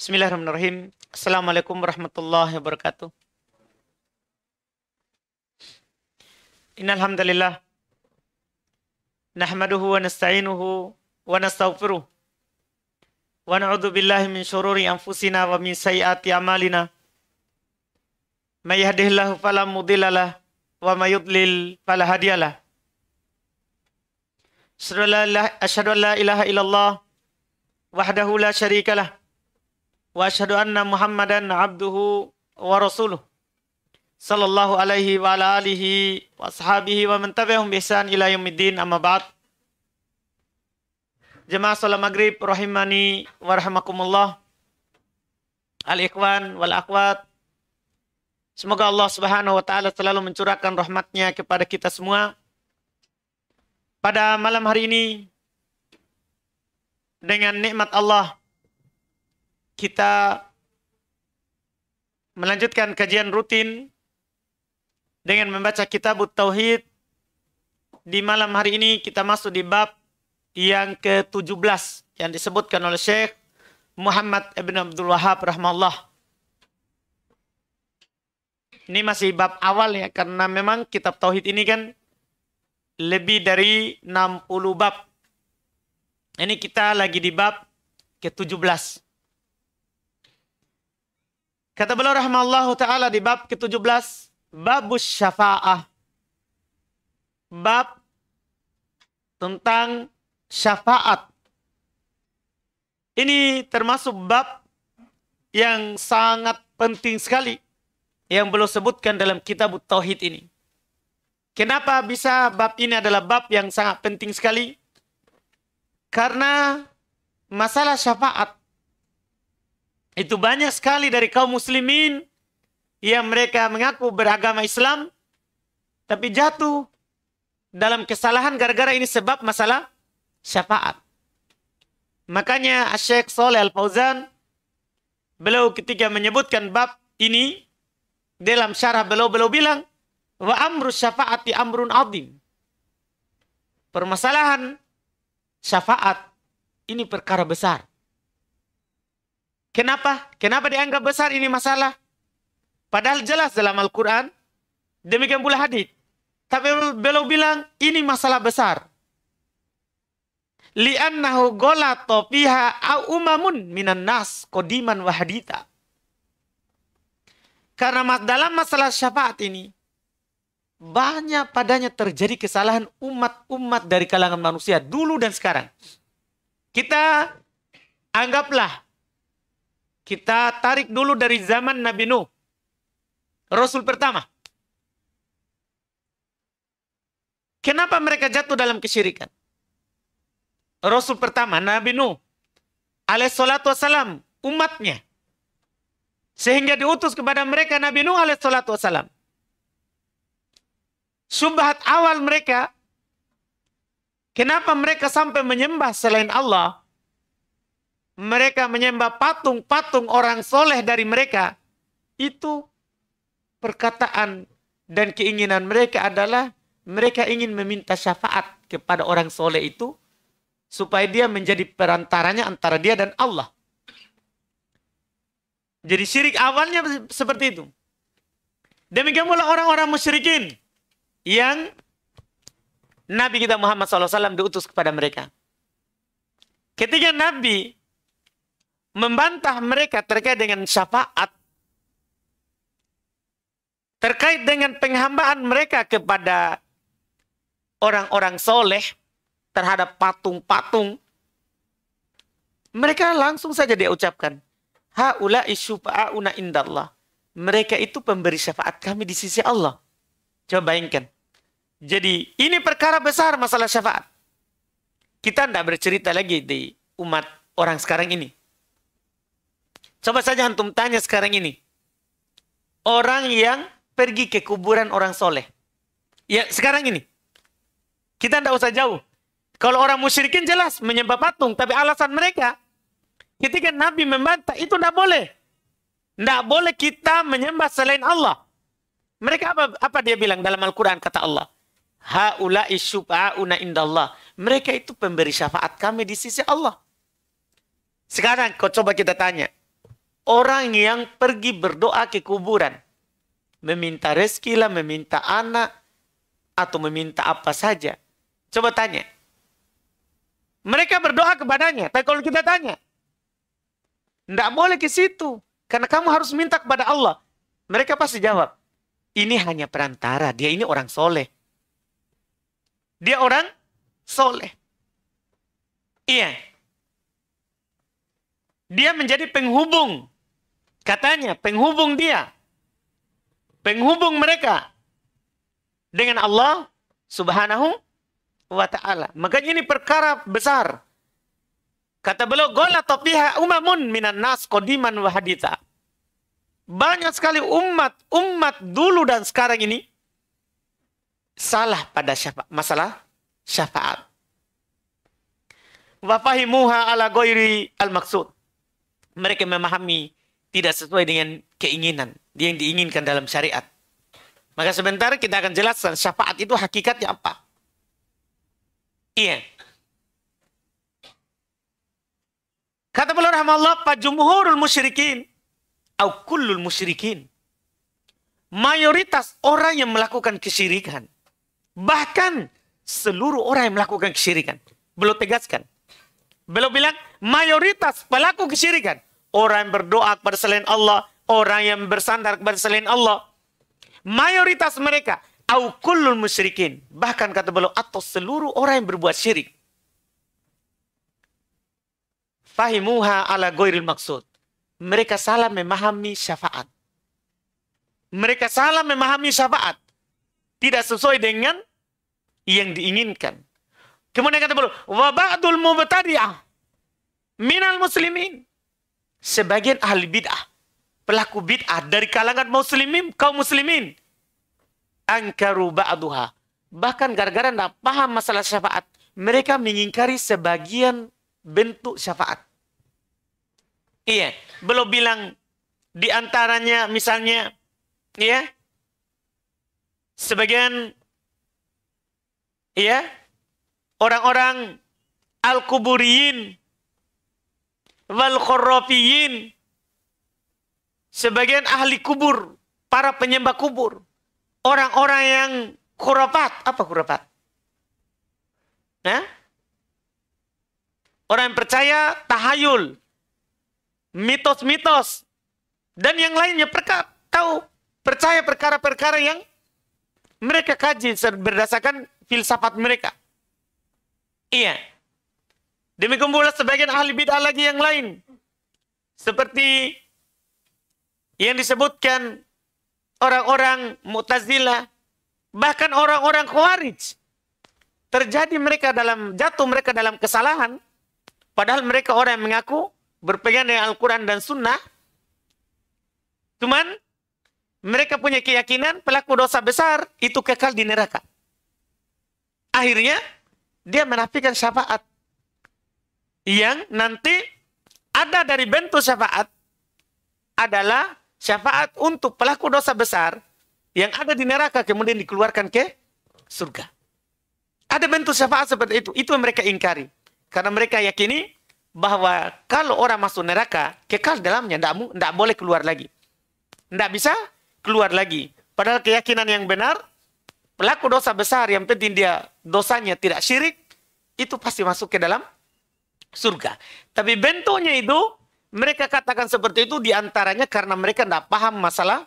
Bismillahirrahmanirrahim. Assalamualaikum warahmatullahi wabarakatuh. Innalhamdulillah. Nahmaduhu wa nasta'inuhu wa nastaghfiruh. Wa na'udhu billahi min syururi anfusina wa min sayi'ati amalina. May yahdihillahu wa mayudlil falahadiyalah. Asyadu an la ilaha illallah wahdahu la syarikalah واشهد ان محمدا عبده ورسوله Sallallahu alaihi عليه وعلى اله واصحابه ومن تبعهم باحسان الى يوم الدين اما بعد Jemaah salam maghrib rahimani warahmakumullah al ikwan wal akwat. Semoga Allah subhanahu wa ta'ala selalu mencurahkan rahmatnya kepada kita semua Pada malam hari ini Dengan nikmat Allah kita melanjutkan kajian rutin dengan membaca kitab Tauhid. Di malam hari ini kita masuk di bab yang ke-17 yang disebutkan oleh Syekh Muhammad Ibn Abdul Wahab rahmallah. Ini masih bab awal ya karena memang kitab Tauhid ini kan lebih dari 60 bab. Ini kita lagi di bab ke-17. Kata beliau rahmallahu taala di bab ke-17 babus syafa'ah. Bab tentang syafaat. Ini termasuk bab yang sangat penting sekali yang beliau sebutkan dalam kitab Tauhid ini. Kenapa bisa bab ini adalah bab yang sangat penting sekali? Karena masalah syafaat itu banyak sekali dari kaum muslimin yang mereka mengaku beragama Islam tapi jatuh dalam kesalahan gara-gara ini sebab masalah syafaat. Makanya Asyik Soleh Al-Fauzan beliau ketika menyebutkan bab ini dalam syarah beliau beliau bilang wa amru syafaati amrun adim. Permasalahan syafaat ini perkara besar. Kenapa? Kenapa dianggap besar ini masalah? Padahal jelas dalam Al-Quran, demikian pula hadis. Tapi beliau bilang, ini masalah besar. Li'annahu golato fiha au umamun minan nas kodiman wahadita. Karena dalam masalah syafaat ini, banyak padanya terjadi kesalahan umat-umat dari kalangan manusia dulu dan sekarang. Kita anggaplah kita tarik dulu dari zaman Nabi Nuh. Rasul pertama. Kenapa mereka jatuh dalam kesyirikan? Rasul pertama, Nabi Nuh. salatu wassalam, umatnya. Sehingga diutus kepada mereka Nabi Nuh salatu wassalam. Subhat awal mereka, kenapa mereka sampai menyembah selain Allah? mereka menyembah patung-patung orang soleh dari mereka, itu perkataan dan keinginan mereka adalah mereka ingin meminta syafaat kepada orang soleh itu supaya dia menjadi perantaranya antara dia dan Allah. Jadi syirik awalnya seperti itu. Demikian pula orang-orang musyrikin yang Nabi kita Muhammad SAW diutus kepada mereka. Ketika Nabi membantah mereka terkait dengan syafaat, terkait dengan penghambaan mereka kepada orang-orang soleh terhadap patung-patung, mereka langsung saja dia ucapkan, haula'i syufa'una indallah. Mereka itu pemberi syafaat kami di sisi Allah. Coba bayangkan. Jadi ini perkara besar masalah syafaat. Kita tidak bercerita lagi di umat orang sekarang ini. Coba saja antum tanya sekarang ini. Orang yang pergi ke kuburan orang soleh. Ya sekarang ini. Kita tidak usah jauh. Kalau orang musyrikin jelas menyembah patung. Tapi alasan mereka. Ketika Nabi membantah itu tidak boleh. Tidak boleh kita menyembah selain Allah. Mereka apa, apa dia bilang dalam Al-Quran kata Allah. Haula isyuba'una indallah. Mereka itu pemberi syafaat kami di sisi Allah. Sekarang kau coba kita tanya orang yang pergi berdoa ke kuburan. Meminta rezeki lah, meminta anak, atau meminta apa saja. Coba tanya. Mereka berdoa kepadanya. Tapi kalau kita tanya, tidak boleh ke situ. Karena kamu harus minta kepada Allah. Mereka pasti jawab, ini hanya perantara. Dia ini orang soleh. Dia orang soleh. Iya. Dia menjadi penghubung Katanya penghubung dia, penghubung mereka dengan Allah Subhanahu wa taala. Makanya ini perkara besar. Kata beliau gola topiha umamun minan nas qadiman wa Banyak sekali umat-umat dulu dan sekarang ini salah pada syafa masalah syafaat. Wafahimuha ala goiri al maksud. Mereka memahami tidak sesuai dengan keinginan, dia yang diinginkan dalam syariat. Maka sebentar kita akan jelaskan syafaat itu hakikatnya apa. Iya. Kata beliau rahmallah, Pak Jumhurul musyrikin. Au kullul musyrikin. Mayoritas orang yang melakukan kesyirikan. Bahkan seluruh orang yang melakukan kesyirikan. Belum tegaskan. Belum bilang mayoritas pelaku kesyirikan orang yang berdoa kepada selain Allah, orang yang bersandar kepada selain Allah. Mayoritas mereka au kullul musyrikin, bahkan kata beliau atau seluruh orang yang berbuat syirik. Fahimuha ala goiril maksud. Mereka salah memahami syafaat. Mereka salah memahami syafaat. Tidak sesuai dengan yang diinginkan. Kemudian kata beliau, wa ba'dul mubtadi'ah minal muslimin sebagian ahli bid'ah, pelaku bid'ah dari kalangan muslimin, kaum muslimin. Angkaru ba'duha. Bahkan gara-gara tidak paham masalah syafaat, mereka mengingkari sebagian bentuk syafaat. Iya, belum bilang di antaranya misalnya iya sebagian iya orang-orang al-kuburiyin wal khurrafiyin sebagian ahli kubur, para penyembah kubur, orang-orang yang khurafat, apa khurafat? Nah, orang yang percaya tahayul, mitos-mitos, dan yang lainnya perka tahu percaya perkara-perkara yang mereka kaji berdasarkan filsafat mereka. Iya. Demikian pula sebagian ahli bid'ah lagi yang lain. Seperti yang disebutkan orang-orang mutazila, bahkan orang-orang Khawarij. Terjadi mereka dalam jatuh mereka dalam kesalahan, padahal mereka orang yang mengaku berpegang dengan Al-Quran dan Sunnah. Cuman mereka punya keyakinan pelaku dosa besar itu kekal di neraka. Akhirnya dia menafikan syafaat yang nanti ada dari bentuk syafaat adalah syafaat untuk pelaku dosa besar yang ada di neraka kemudian dikeluarkan ke surga. Ada bentuk syafaat seperti itu. Itu yang mereka ingkari. Karena mereka yakini bahwa kalau orang masuk neraka, kekal dalamnya, tidak boleh keluar lagi. Tidak bisa keluar lagi. Padahal keyakinan yang benar, pelaku dosa besar yang penting dia dosanya tidak syirik, itu pasti masuk ke dalam surga. Tapi bentuknya itu mereka katakan seperti itu diantaranya karena mereka tidak paham masalah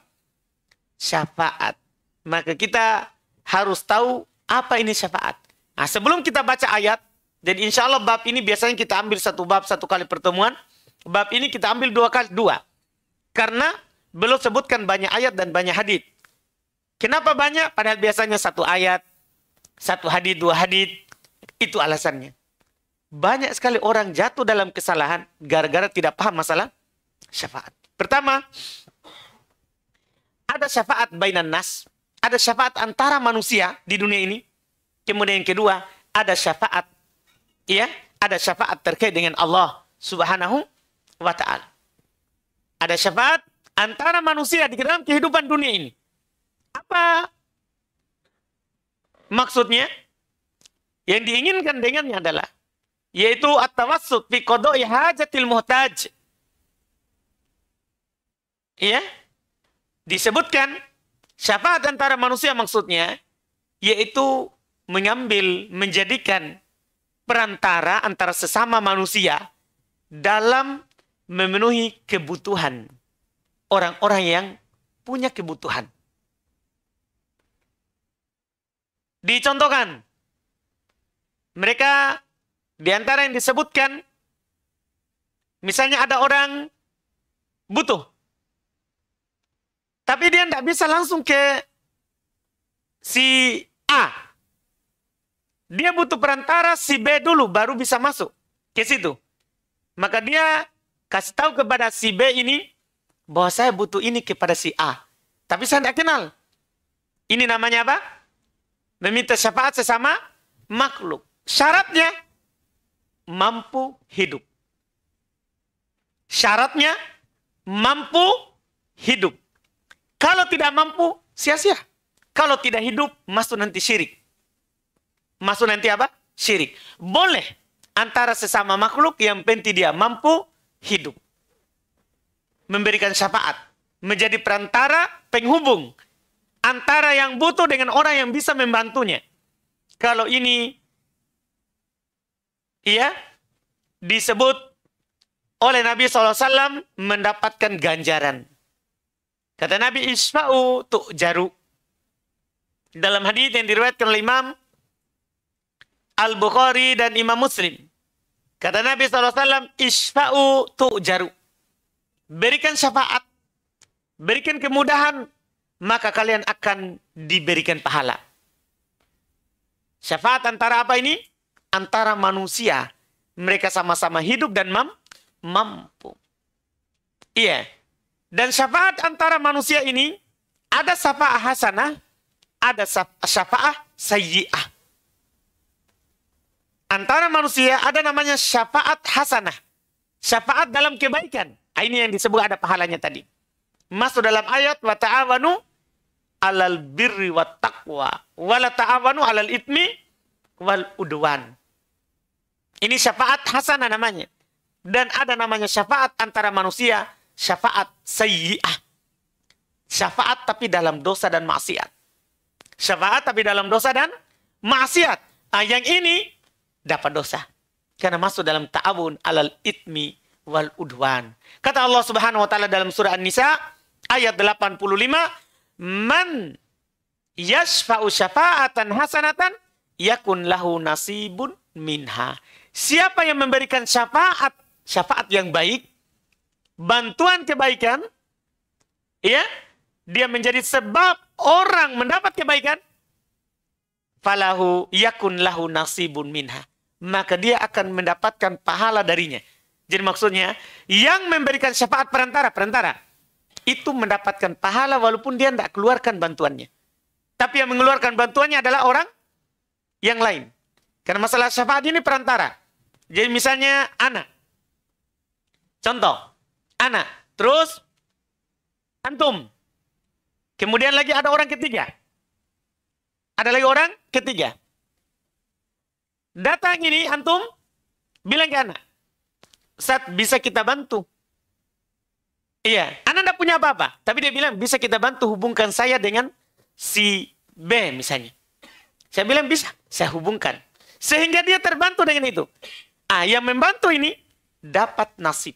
syafaat. Maka kita harus tahu apa ini syafaat. Nah, sebelum kita baca ayat, jadi insya Allah bab ini biasanya kita ambil satu bab satu kali pertemuan. Bab ini kita ambil dua kali dua. Karena belum sebutkan banyak ayat dan banyak hadit. Kenapa banyak? Padahal biasanya satu ayat, satu hadit, dua hadit. Itu alasannya banyak sekali orang jatuh dalam kesalahan gara-gara tidak paham masalah syafaat. Pertama, ada syafaat bainan nas, ada syafaat antara manusia di dunia ini. Kemudian yang kedua, ada syafaat ya, ada syafaat terkait dengan Allah Subhanahu wa taala. Ada syafaat antara manusia di dalam kehidupan dunia ini. Apa maksudnya? Yang diinginkan dengannya adalah yaitu at-tawassut fi qada'i hajatil muhtaj. Ya. Disebutkan syafaat antara manusia maksudnya yaitu mengambil menjadikan perantara antara sesama manusia dalam memenuhi kebutuhan orang-orang yang punya kebutuhan. Dicontohkan mereka di antara yang disebutkan, misalnya ada orang butuh. Tapi dia tidak bisa langsung ke si A. Dia butuh perantara si B dulu, baru bisa masuk ke situ. Maka dia kasih tahu kepada si B ini, bahwa saya butuh ini kepada si A. Tapi saya tidak kenal. Ini namanya apa? Meminta syafaat sesama makhluk. Syaratnya mampu hidup. Syaratnya mampu hidup. Kalau tidak mampu, sia-sia. Kalau tidak hidup, masuk nanti syirik. Masuk nanti apa? Syirik. Boleh antara sesama makhluk yang penting dia mampu hidup. Memberikan syafaat. Menjadi perantara penghubung. Antara yang butuh dengan orang yang bisa membantunya. Kalau ini ya disebut oleh Nabi SAW mendapatkan ganjaran. Kata Nabi Isma'u tuk jaru. Dalam hadis yang diriwayatkan oleh Imam Al-Bukhari dan Imam Muslim. Kata Nabi SAW, Isfa'u tuk jaru. Berikan syafaat. Berikan kemudahan. Maka kalian akan diberikan pahala. Syafaat antara apa ini? antara manusia. Mereka sama-sama hidup dan mam mampu. Iya. Yeah. Dan syafaat antara manusia ini ada syafaat hasanah, ada syafaat sayyi'ah. Antara manusia ada namanya syafaat hasanah. Syafaat dalam kebaikan. Ah, ini yang disebut ada pahalanya tadi. Masuk dalam ayat wa ta'awanu alal birri wa taqwa wa la ta'awanu alal itmi wal udwan. Ini syafaat hasanah namanya. Dan ada namanya syafaat antara manusia, syafaat sayyi'ah. Syafaat tapi dalam dosa dan maksiat. Syafaat tapi dalam dosa dan maksiat. Nah, yang ini dapat dosa. Karena masuk dalam ta'awun alal itmi wal udwan. Kata Allah Subhanahu wa taala dalam surah An-Nisa ayat 85, "Man yashfa'u syafa'atan hasanatan yakun lahu nasibun minha." Siapa yang memberikan syafaat, syafaat yang baik, bantuan kebaikan, ya, dia menjadi sebab orang mendapat kebaikan. Falahu yakun lahu nasibun minha. Maka dia akan mendapatkan pahala darinya. Jadi maksudnya, yang memberikan syafaat perantara, perantara, itu mendapatkan pahala walaupun dia tidak keluarkan bantuannya. Tapi yang mengeluarkan bantuannya adalah orang yang lain. Karena masalah syafaat ini perantara. Jadi misalnya anak. Contoh, anak. Terus antum. Kemudian lagi ada orang ketiga. Ada lagi orang ketiga. Datang ini antum bilang ke anak. Saat bisa kita bantu. Iya, anak tidak punya apa-apa. Tapi dia bilang, bisa kita bantu hubungkan saya dengan si B misalnya. Saya bilang bisa, saya hubungkan. Sehingga dia terbantu dengan itu. Ah, yang membantu ini dapat nasib.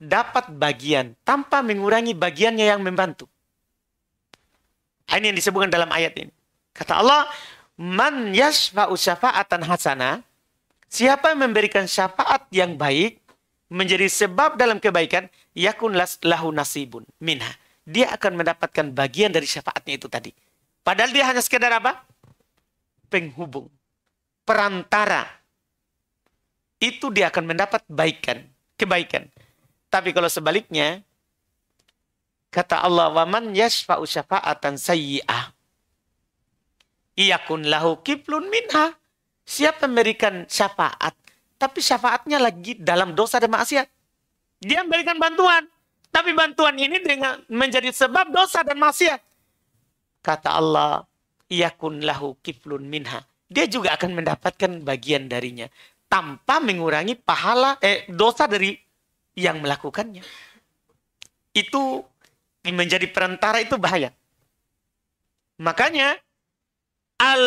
Dapat bagian tanpa mengurangi bagiannya yang membantu. Ah, ini yang disebutkan dalam ayat ini. Kata Allah, Man yasfa'u syafa'atan hasana. siapa yang memberikan syafaat yang baik, menjadi sebab dalam kebaikan, yakun lahu nasibun minha. Dia akan mendapatkan bagian dari syafaatnya itu tadi. Padahal dia hanya sekedar apa? Penghubung. Perantara itu dia akan mendapat baikan, kebaikan. Tapi kalau sebaliknya, kata Allah, "Waman يَشْفَعُ شَفَاءَةً sayyi'ah." Iyakun lahu kiplun minha. Siapa memberikan syafaat, tapi syafaatnya lagi dalam dosa dan maksiat. Dia memberikan bantuan, tapi bantuan ini dengan menjadi sebab dosa dan maksiat. Kata Allah, iyakun lahu kiflun minha. Dia juga akan mendapatkan bagian darinya tanpa mengurangi pahala eh dosa dari yang melakukannya. Itu menjadi perantara itu bahaya. Makanya al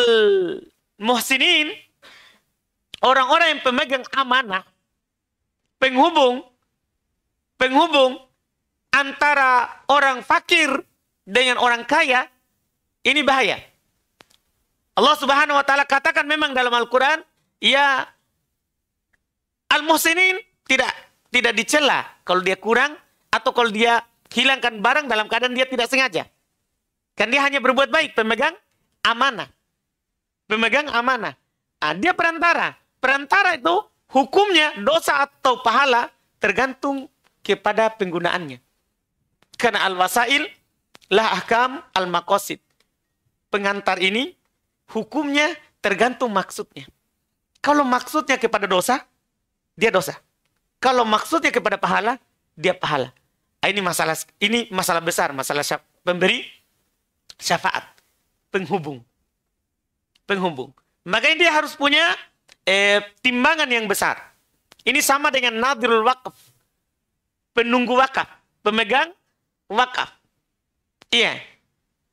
muhsinin orang-orang yang pemegang amanah penghubung penghubung antara orang fakir dengan orang kaya ini bahaya. Allah Subhanahu wa taala katakan memang dalam Al-Qur'an, "Ya Al muhsinin tidak tidak dicela kalau dia kurang atau kalau dia hilangkan barang dalam keadaan dia tidak sengaja. Kan dia hanya berbuat baik, pemegang amanah. Pemegang amanah. Nah, dia perantara. Perantara itu hukumnya dosa atau pahala tergantung kepada penggunaannya. Karena al-wasail lah ahkam al-makosid. Pengantar ini hukumnya tergantung maksudnya. Kalau maksudnya kepada dosa, dia dosa. Kalau maksudnya kepada pahala, dia pahala. Ah, ini masalah ini masalah besar, masalah syaf, pemberi syafaat, penghubung. Penghubung. Makanya dia harus punya eh, timbangan yang besar. Ini sama dengan nadirul wakaf. Penunggu wakaf. Pemegang wakaf. Iya.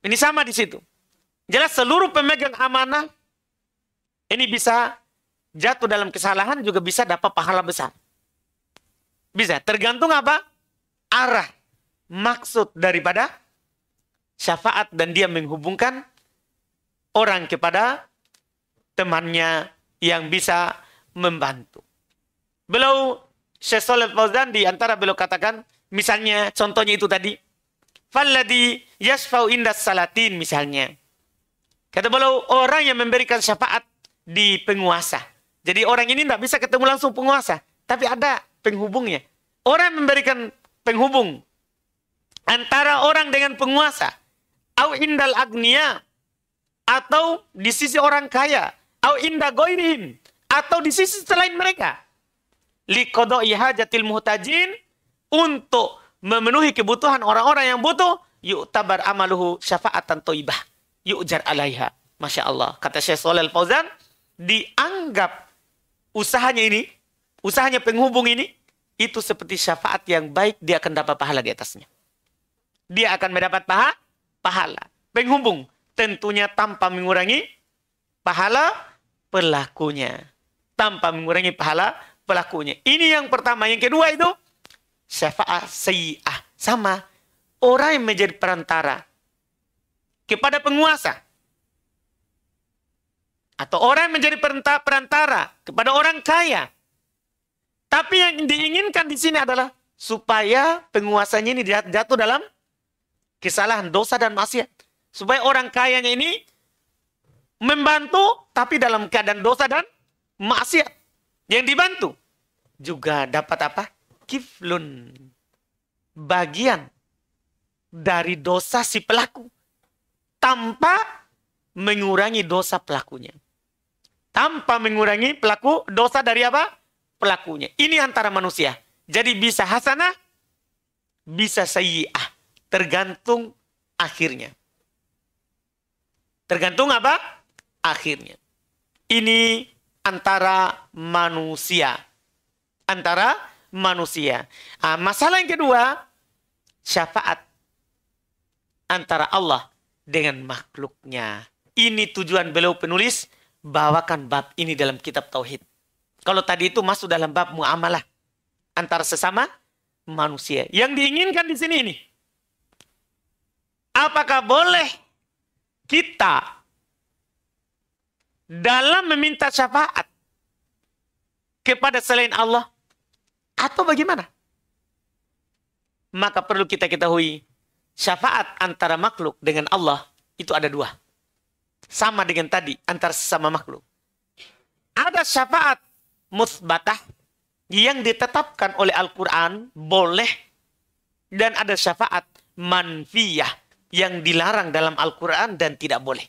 Ini sama di situ. Jelas seluruh pemegang amanah ini bisa jatuh dalam kesalahan juga bisa dapat pahala besar. Bisa. Tergantung apa? Arah. Maksud daripada syafaat dan dia menghubungkan orang kepada temannya yang bisa membantu. Beliau Syekh Soleh Fauzan di antara beliau katakan misalnya contohnya itu tadi falladhi yasfau indas salatin misalnya. Kata beliau orang yang memberikan syafaat di penguasa. Jadi orang ini tidak bisa ketemu langsung penguasa, tapi ada penghubungnya. Orang memberikan penghubung antara orang dengan penguasa. Au indal agnia atau di sisi orang kaya. Au inda goirin atau di sisi selain mereka. Likodoi hajatil muhtajin untuk memenuhi kebutuhan orang-orang yang butuh. Yuk tabar amaluhu syafaatan toibah. Yuk jar alaiha. Masya Allah. Kata Syekh Solel Fauzan. Dianggap usahanya ini, usahanya penghubung ini, itu seperti syafaat yang baik, dia akan dapat pahala di atasnya. Dia akan mendapat paha, pahala. Penghubung tentunya tanpa mengurangi pahala pelakunya. Tanpa mengurangi pahala pelakunya. Ini yang pertama. Yang kedua itu syafaat syi'ah Sama. Orang yang menjadi perantara kepada penguasa atau orang menjadi perantara kepada orang kaya. Tapi yang diinginkan di sini adalah supaya penguasanya ini jatuh dalam kesalahan, dosa dan maksiat. Supaya orang kayanya ini membantu tapi dalam keadaan dosa dan maksiat. Yang dibantu juga dapat apa? Kiflun. Bagian dari dosa si pelaku tanpa mengurangi dosa pelakunya tanpa mengurangi pelaku dosa dari apa? Pelakunya. Ini antara manusia. Jadi bisa hasanah, bisa sayyi'ah. Tergantung akhirnya. Tergantung apa? Akhirnya. Ini antara manusia. Antara manusia. Nah, masalah yang kedua, syafaat antara Allah dengan makhluknya. Ini tujuan beliau penulis bawakan bab ini dalam kitab tauhid. Kalau tadi itu masuk dalam bab muamalah antara sesama manusia. Yang diinginkan di sini ini. Apakah boleh kita dalam meminta syafaat kepada selain Allah atau bagaimana? Maka perlu kita ketahui syafaat antara makhluk dengan Allah itu ada dua. Sama dengan tadi, antar sesama makhluk. Ada syafaat musbatah yang ditetapkan oleh Al-Quran boleh dan ada syafaat manfiyah yang dilarang dalam Al-Quran dan tidak boleh.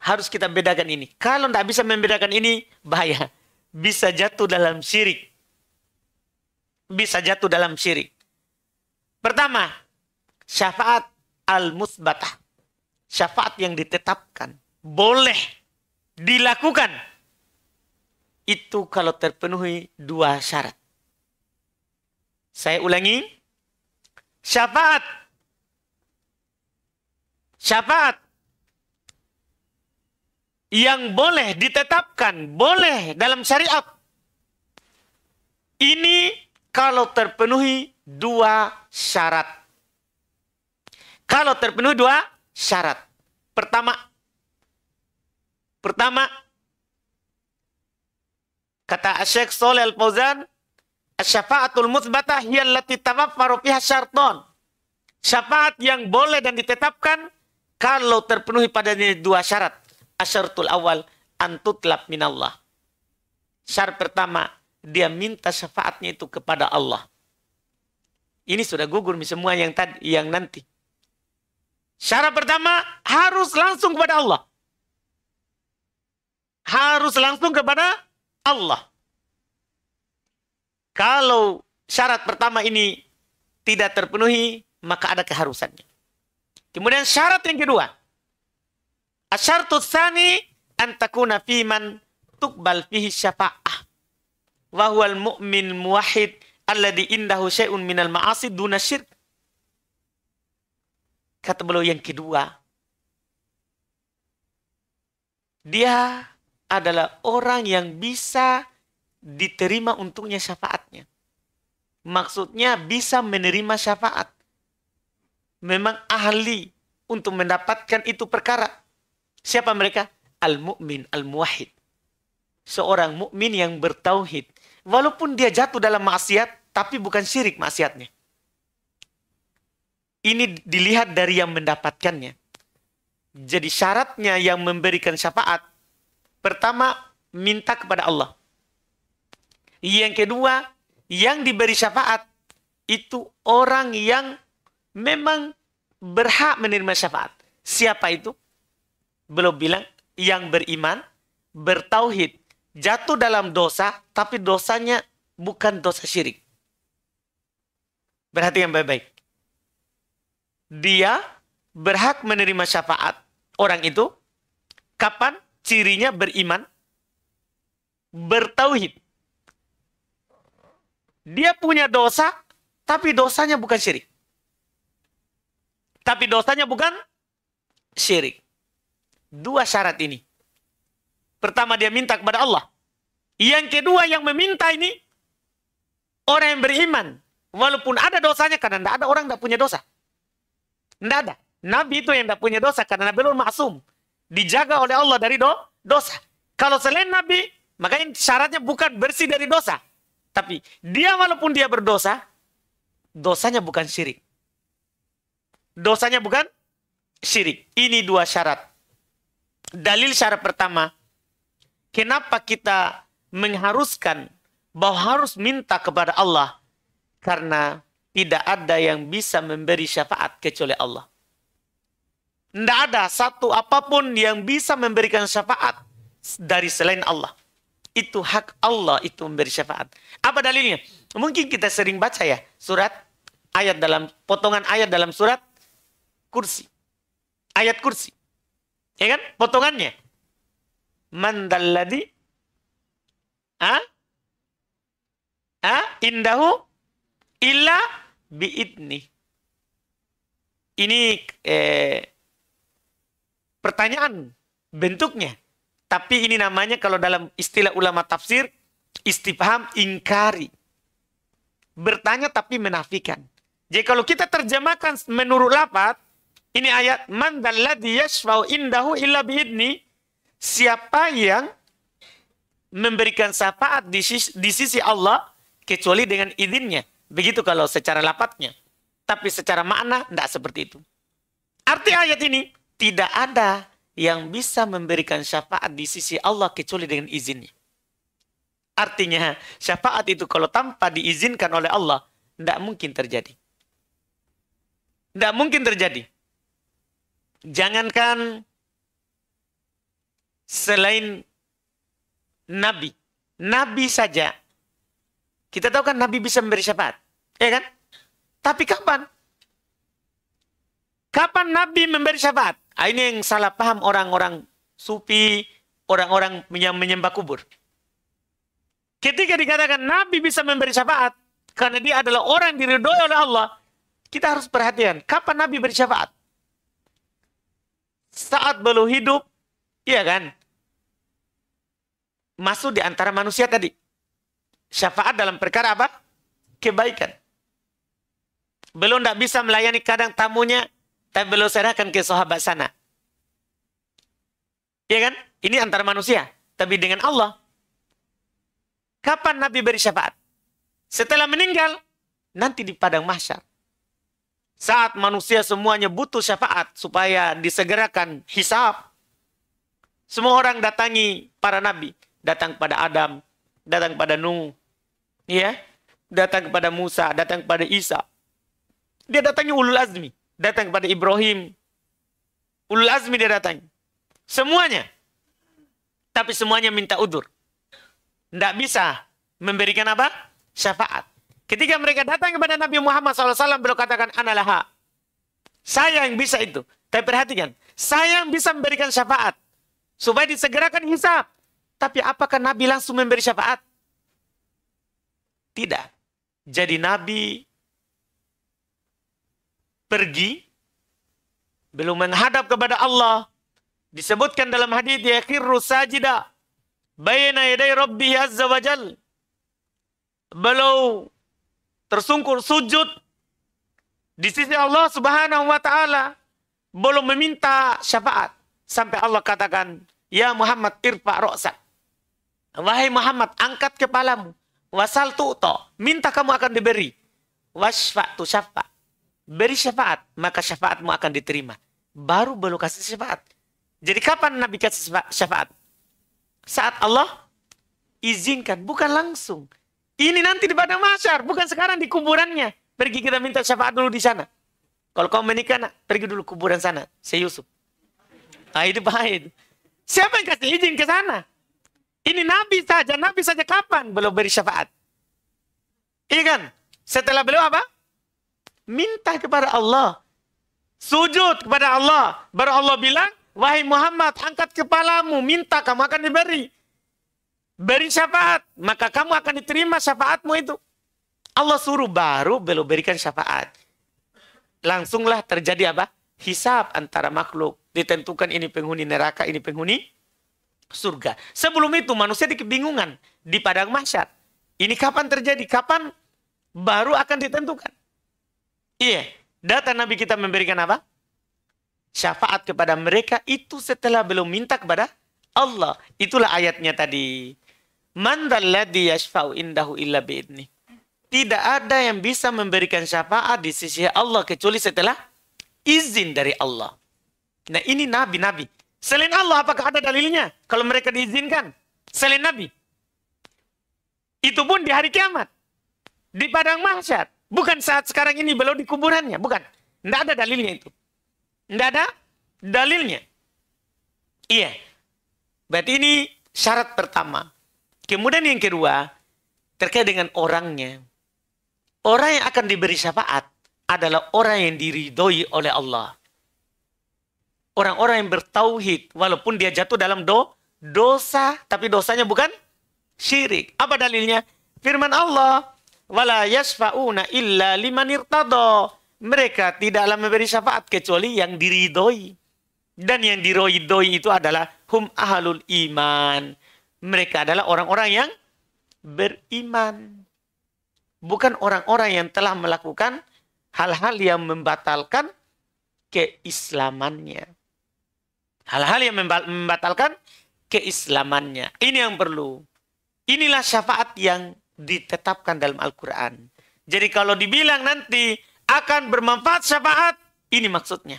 Harus kita bedakan ini. Kalau tidak bisa membedakan ini, bahaya. Bisa jatuh dalam syirik bisa jatuh dalam syirik. Pertama, syafaat al-musbatah syafaat yang ditetapkan boleh dilakukan itu kalau terpenuhi dua syarat. Saya ulangi, syafaat, syafaat yang boleh ditetapkan, boleh dalam syariat. Ini kalau terpenuhi dua syarat. Kalau terpenuhi dua syarat. Pertama, pertama kata Syekh Soleh Al fawzan syafaatul mutsbatah lati tawaffaru fiha syarton. Syafaat yang boleh dan ditetapkan kalau terpenuhi padanya dua syarat. Asyartul awal antutlab minallah. Syarat pertama, dia minta syafaatnya itu kepada Allah. Ini sudah gugur semua yang tadi yang nanti. Syarat pertama harus langsung kepada Allah. Harus langsung kepada Allah. Kalau syarat pertama ini tidak terpenuhi, maka ada keharusannya. Kemudian syarat yang kedua. Asyartu tsani antakuna fiman tukbal fihi syafa'ah. Wahual mu'min muwahid alladhi indahu syai'un minal ma'asid duna syirk Kata beliau yang kedua, dia adalah orang yang bisa diterima untuknya syafaatnya. Maksudnya bisa menerima syafaat. Memang ahli untuk mendapatkan itu perkara. Siapa mereka? Al-mu'min, al muahid Seorang mukmin yang bertauhid. Walaupun dia jatuh dalam maksiat, tapi bukan syirik maksiatnya. Ini dilihat dari yang mendapatkannya. Jadi syaratnya yang memberikan syafaat pertama minta kepada Allah. Yang kedua, yang diberi syafaat itu orang yang memang berhak menerima syafaat. Siapa itu? Belum bilang yang beriman, bertauhid, jatuh dalam dosa tapi dosanya bukan dosa syirik. Berhati yang baik-baik dia berhak menerima syafaat orang itu kapan cirinya beriman bertauhid dia punya dosa tapi dosanya bukan syirik tapi dosanya bukan syirik dua syarat ini pertama dia minta kepada Allah yang kedua yang meminta ini orang yang beriman walaupun ada dosanya karena tidak ada orang tidak punya dosa tidak ada. Nabi itu yang tidak punya dosa karena Nabi maksum. Dijaga oleh Allah dari do dosa. Kalau selain Nabi, makanya syaratnya bukan bersih dari dosa. Tapi dia walaupun dia berdosa, dosanya bukan syirik. Dosanya bukan syirik. Ini dua syarat. Dalil syarat pertama, kenapa kita mengharuskan bahwa harus minta kepada Allah? Karena tidak ada yang bisa memberi syafaat kecuali Allah. Tidak ada satu apapun yang bisa memberikan syafaat dari selain Allah. Itu hak Allah itu memberi syafaat. Apa dalilnya? Mungkin kita sering baca ya surat ayat dalam potongan ayat dalam surat kursi. Ayat kursi. Ya kan? Potongannya. Man ah ha? Ah? Indahu illa biidni. Ini eh, pertanyaan bentuknya. Tapi ini namanya kalau dalam istilah ulama tafsir, istifham ingkari. Bertanya tapi menafikan. Jadi kalau kita terjemahkan menurut lapat, ini ayat, Man dalladhi yashfau indahu illa biidni. Siapa yang memberikan syafaat di sisi, di sisi Allah kecuali dengan izinnya. Begitu kalau secara lapatnya. Tapi secara makna tidak seperti itu. Arti ayat ini tidak ada yang bisa memberikan syafaat di sisi Allah kecuali dengan izinnya. Artinya syafaat itu kalau tanpa diizinkan oleh Allah tidak mungkin terjadi. Tidak mungkin terjadi. Jangankan selain Nabi. Nabi saja kita tahu kan Nabi bisa memberi syafaat. Ya kan? Tapi kapan? Kapan Nabi memberi syafaat? Nah, ini yang salah paham orang-orang sufi, orang-orang yang menyembah kubur. Ketika dikatakan Nabi bisa memberi syafaat, karena dia adalah orang yang diridhoi oleh Allah, kita harus perhatian. Kapan Nabi beri syafaat? Saat belum hidup, iya kan? Masuk di antara manusia tadi. Syafaat dalam perkara apa? Kebaikan. Belum tidak bisa melayani kadang tamunya, tapi belum serahkan ke sahabat sana. Iya kan? Ini antara manusia. Tapi dengan Allah, kapan Nabi beri syafaat? Setelah meninggal, nanti di padang mahsyar. Saat manusia semuanya butuh syafaat supaya disegerakan hisap. Semua orang datangi para nabi. Datang kepada Adam, datang kepada Nuh, ya datang kepada Musa, datang kepada Isa. Dia datangnya ulul azmi, datang kepada Ibrahim. Ulul azmi dia datang. Semuanya. Tapi semuanya minta udur. Tidak bisa memberikan apa? Syafaat. Ketika mereka datang kepada Nabi Muhammad SAW, beliau katakan, Analah, Saya yang bisa itu. Tapi perhatikan, saya yang bisa memberikan syafaat. Supaya disegerakan hisab. Tapi apakah Nabi langsung memberi syafaat? Tidak. Jadi Nabi pergi belum menghadap kepada Allah. Disebutkan dalam hadis ya khirru sajida baina yaday rabbih azza wa jal. tersungkur sujud di sisi Allah Subhanahu wa taala belum meminta syafaat sampai Allah katakan ya Muhammad irfa roksak wahai Muhammad angkat kepalamu Wasal tu'to. Minta kamu akan diberi. Wasfa tu syafa. Beri syafaat. Maka syafaatmu akan diterima. Baru belum kasih syafaat. Jadi kapan Nabi kasih syafaat? Saat Allah izinkan. Bukan langsung. Ini nanti di padang masyar. Bukan sekarang di kuburannya. Pergi kita minta syafaat dulu di sana. Kalau kau menikah, nak, pergi dulu kuburan sana. Saya Yusuf. Ah, itu bahaya Siapa yang kasih izin ke sana? Ini Nabi saja, Nabi saja kapan belum beri syafaat? Iya kan? Setelah beliau apa? Minta kepada Allah. Sujud kepada Allah. Baru Allah bilang, Wahai Muhammad, angkat kepalamu, minta kamu akan diberi. Beri syafaat, maka kamu akan diterima syafaatmu itu. Allah suruh baru belum berikan syafaat. Langsunglah terjadi apa? Hisab antara makhluk. Ditentukan ini penghuni neraka, ini penghuni surga. Sebelum itu manusia dikebingungan di padang mahsyar. Ini kapan terjadi? Kapan baru akan ditentukan? Iya, data Nabi kita memberikan apa? Syafaat kepada mereka itu setelah belum minta kepada Allah. Itulah ayatnya tadi. Man indahu illa bi'idni. Tidak ada yang bisa memberikan syafaat di sisi Allah kecuali setelah izin dari Allah. Nah ini nabi-nabi. Selain Allah, apakah ada dalilnya? Kalau mereka diizinkan. Selain Nabi. Itu pun di hari kiamat. Di padang mahsyar. Bukan saat sekarang ini, beliau di kuburannya. Bukan. Tidak ada dalilnya itu. Tidak ada dalilnya. Iya. Berarti ini syarat pertama. Kemudian yang kedua, terkait dengan orangnya. Orang yang akan diberi syafaat adalah orang yang diridhoi oleh Allah orang-orang yang bertauhid walaupun dia jatuh dalam do dosa tapi dosanya bukan syirik. Apa dalilnya? Firman Allah, "Wala yasfauna illa liman irtado. Mereka tidaklah memberi syafaat kecuali yang diridhoi Dan yang diridhoi itu adalah hum ahlul iman. Mereka adalah orang-orang yang beriman. Bukan orang-orang yang telah melakukan hal-hal yang membatalkan keislamannya. Hal-hal yang membatalkan keislamannya. Ini yang perlu. Inilah syafaat yang ditetapkan dalam Al-Quran. Jadi kalau dibilang nanti akan bermanfaat syafaat, ini maksudnya.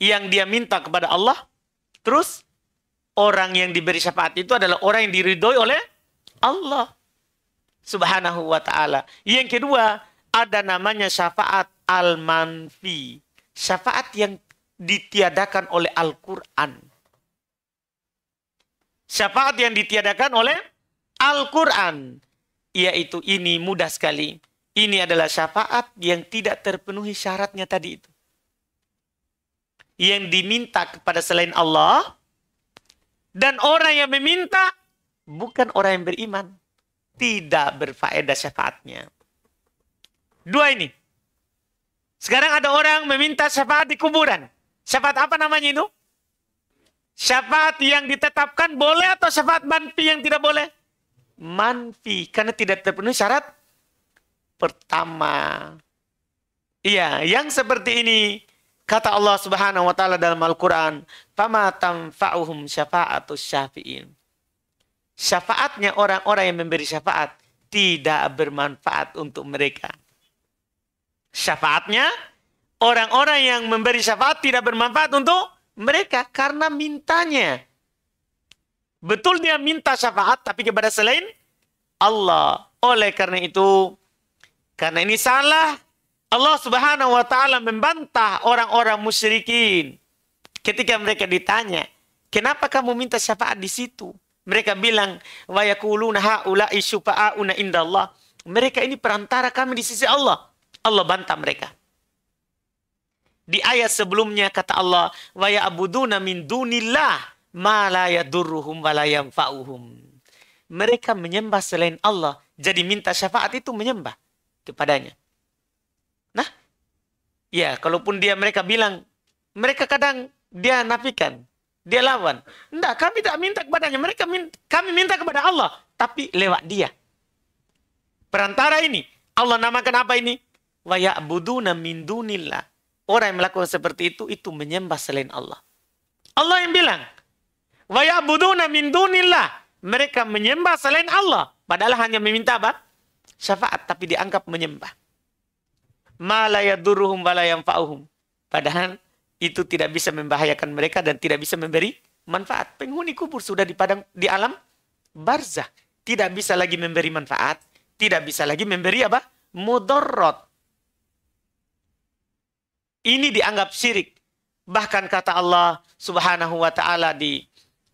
Yang dia minta kepada Allah, terus orang yang diberi syafaat itu adalah orang yang diridhoi oleh Allah subhanahu wa ta'ala. Yang kedua, ada namanya syafaat al-manfi. Syafaat yang ditiadakan oleh Al-Quran. Syafaat yang ditiadakan oleh Al-Quran. Yaitu ini mudah sekali. Ini adalah syafaat yang tidak terpenuhi syaratnya tadi itu. Yang diminta kepada selain Allah. Dan orang yang meminta bukan orang yang beriman. Tidak berfaedah syafaatnya. Dua ini. Sekarang ada orang meminta syafaat di kuburan. Syafaat apa namanya itu? Syafaat yang ditetapkan boleh atau syafaat manfi yang tidak boleh? Manfi, karena tidak terpenuhi syarat pertama. Iya, yang seperti ini kata Allah Subhanahu wa taala dalam Al-Qur'an, "Fama tanfa'uhum syafa'atus syafi'in." Syafaatnya orang-orang yang memberi syafaat tidak bermanfaat untuk mereka. Syafaatnya orang-orang yang memberi syafaat tidak bermanfaat untuk mereka karena mintanya. Betul dia minta syafaat tapi kepada selain Allah. Oleh karena itu, karena ini salah, Allah Subhanahu wa taala membantah orang-orang musyrikin ketika mereka ditanya, "Kenapa kamu minta syafaat di situ?" Mereka bilang, "Wa yaquluna haula'i syufa'auna indallah." Mereka ini perantara kami di sisi Allah. Allah bantah mereka. Di ayat sebelumnya kata Allah, "Wa ya'buduna min dunillah ma la yadurruhum wa la yanfa'uhum." Mereka menyembah selain Allah, jadi minta syafaat itu menyembah kepadanya. Nah, ya kalaupun dia mereka bilang, mereka kadang dia nafikan, dia lawan. Enggak, kami tak minta kepadanya. Mereka minta, kami minta kepada Allah, tapi lewat dia. Perantara ini, Allah namakan apa ini? Wa ya'buduna min dunillah Orang yang melakukan seperti itu, itu menyembah selain Allah. Allah yang bilang, wa ya'buduna min dunillah." Mereka menyembah selain Allah. Padahal hanya meminta apa? Syafaat, tapi dianggap menyembah. مَا لَا يَدُرُهُمْ وَلَا Padahal itu tidak bisa membahayakan mereka dan tidak bisa memberi manfaat. Penghuni kubur sudah di padang di alam barzah. Tidak bisa lagi memberi manfaat, tidak bisa lagi memberi apa? Mudorot. Ini dianggap syirik. Bahkan kata Allah Subhanahu wa taala di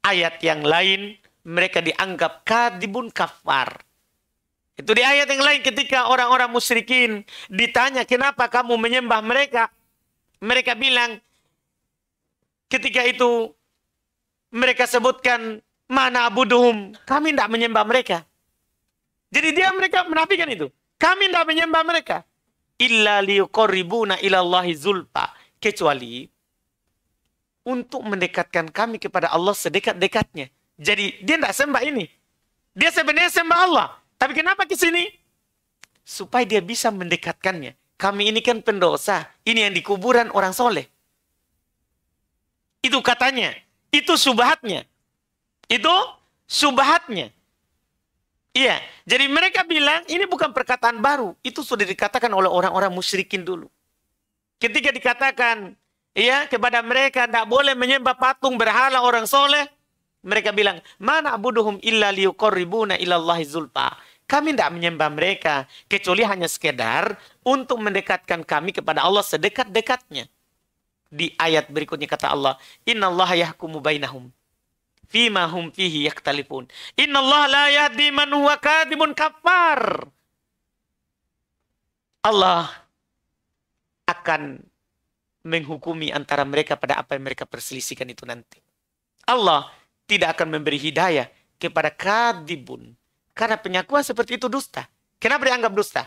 ayat yang lain, mereka dianggap kadibun kafar. Itu di ayat yang lain ketika orang-orang musyrikin ditanya kenapa kamu menyembah mereka? Mereka bilang ketika itu mereka sebutkan mana abuduhum, kami tidak menyembah mereka. Jadi dia mereka menafikan itu. Kami tidak menyembah mereka illa liyuqarribuna ilallahi zulfa kecuali untuk mendekatkan kami kepada Allah sedekat-dekatnya. Jadi dia tidak sembah ini. Dia sebenarnya sembah Allah. Tapi kenapa ke sini? Supaya dia bisa mendekatkannya. Kami ini kan pendosa. Ini yang di kuburan orang soleh. Itu katanya. Itu subhatnya. Itu subhatnya. Iya, jadi mereka bilang ini bukan perkataan baru, itu sudah dikatakan oleh orang-orang musyrikin dulu. Ketika dikatakan, iya kepada mereka tidak boleh menyembah patung berhala orang soleh, mereka bilang, mana abuduhum illa liyukorribuna ilallahi zulpa. Kami tidak menyembah mereka, kecuali hanya sekedar untuk mendekatkan kami kepada Allah sedekat-dekatnya. Di ayat berikutnya kata Allah, Inna Allah yahkumu bainahum fima hum fihi yaktalifun. Allah la yahdi man huwa kadhibun kafar. Allah akan menghukumi antara mereka pada apa yang mereka perselisihkan itu nanti. Allah tidak akan memberi hidayah kepada kadibun. Karena penyakuan seperti itu dusta. Kenapa dianggap dusta?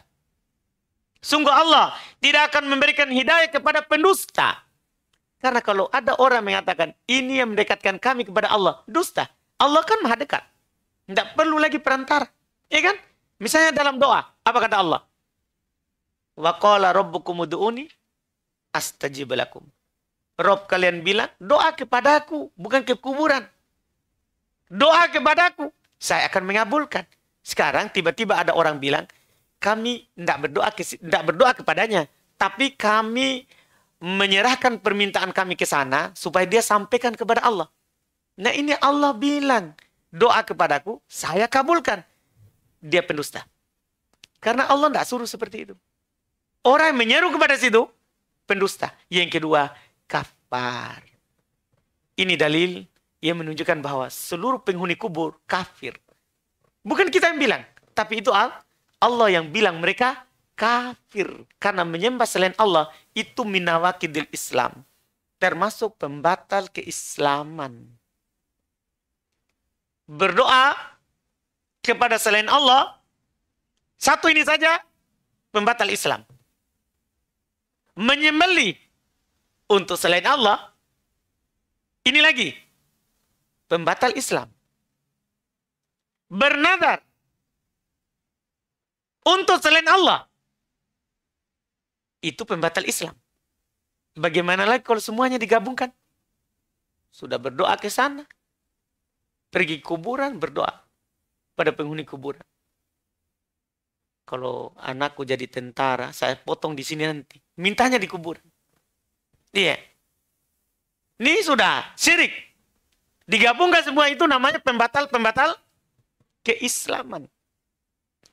Sungguh Allah tidak akan memberikan hidayah kepada pendusta. Karena kalau ada orang mengatakan ini yang mendekatkan kami kepada Allah, dusta. Allah kan maha dekat. Tidak perlu lagi perantara. Ya kan? Misalnya dalam doa, apa kata Allah? Wa qala rabbukum ud'uni astajib lakum. Rob kalian bilang, doa kepadaku, bukan ke kuburan. Doa kepadaku, saya akan mengabulkan. Sekarang tiba-tiba ada orang bilang, kami tidak berdoa tidak berdoa kepadanya, tapi kami menyerahkan permintaan kami ke sana supaya dia sampaikan kepada Allah. Nah ini Allah bilang, doa kepadaku, saya kabulkan. Dia pendusta. Karena Allah tidak suruh seperti itu. Orang yang menyeru kepada situ, pendusta. Yang kedua, kafar. Ini dalil yang menunjukkan bahwa seluruh penghuni kubur kafir. Bukan kita yang bilang, tapi itu Allah yang bilang mereka kafir karena menyembah selain Allah itu minawakidil Islam termasuk pembatal keislaman berdoa kepada selain Allah satu ini saja pembatal Islam menyembeli untuk selain Allah ini lagi pembatal Islam bernadar untuk selain Allah itu pembatal Islam. Bagaimana lagi kalau semuanya digabungkan? Sudah berdoa ke sana. Pergi kuburan berdoa pada penghuni kuburan. Kalau anakku jadi tentara, saya potong di sini nanti. Mintanya di kuburan. Iya. Ini sudah sirik. Digabungkan semua itu namanya pembatal-pembatal keislaman.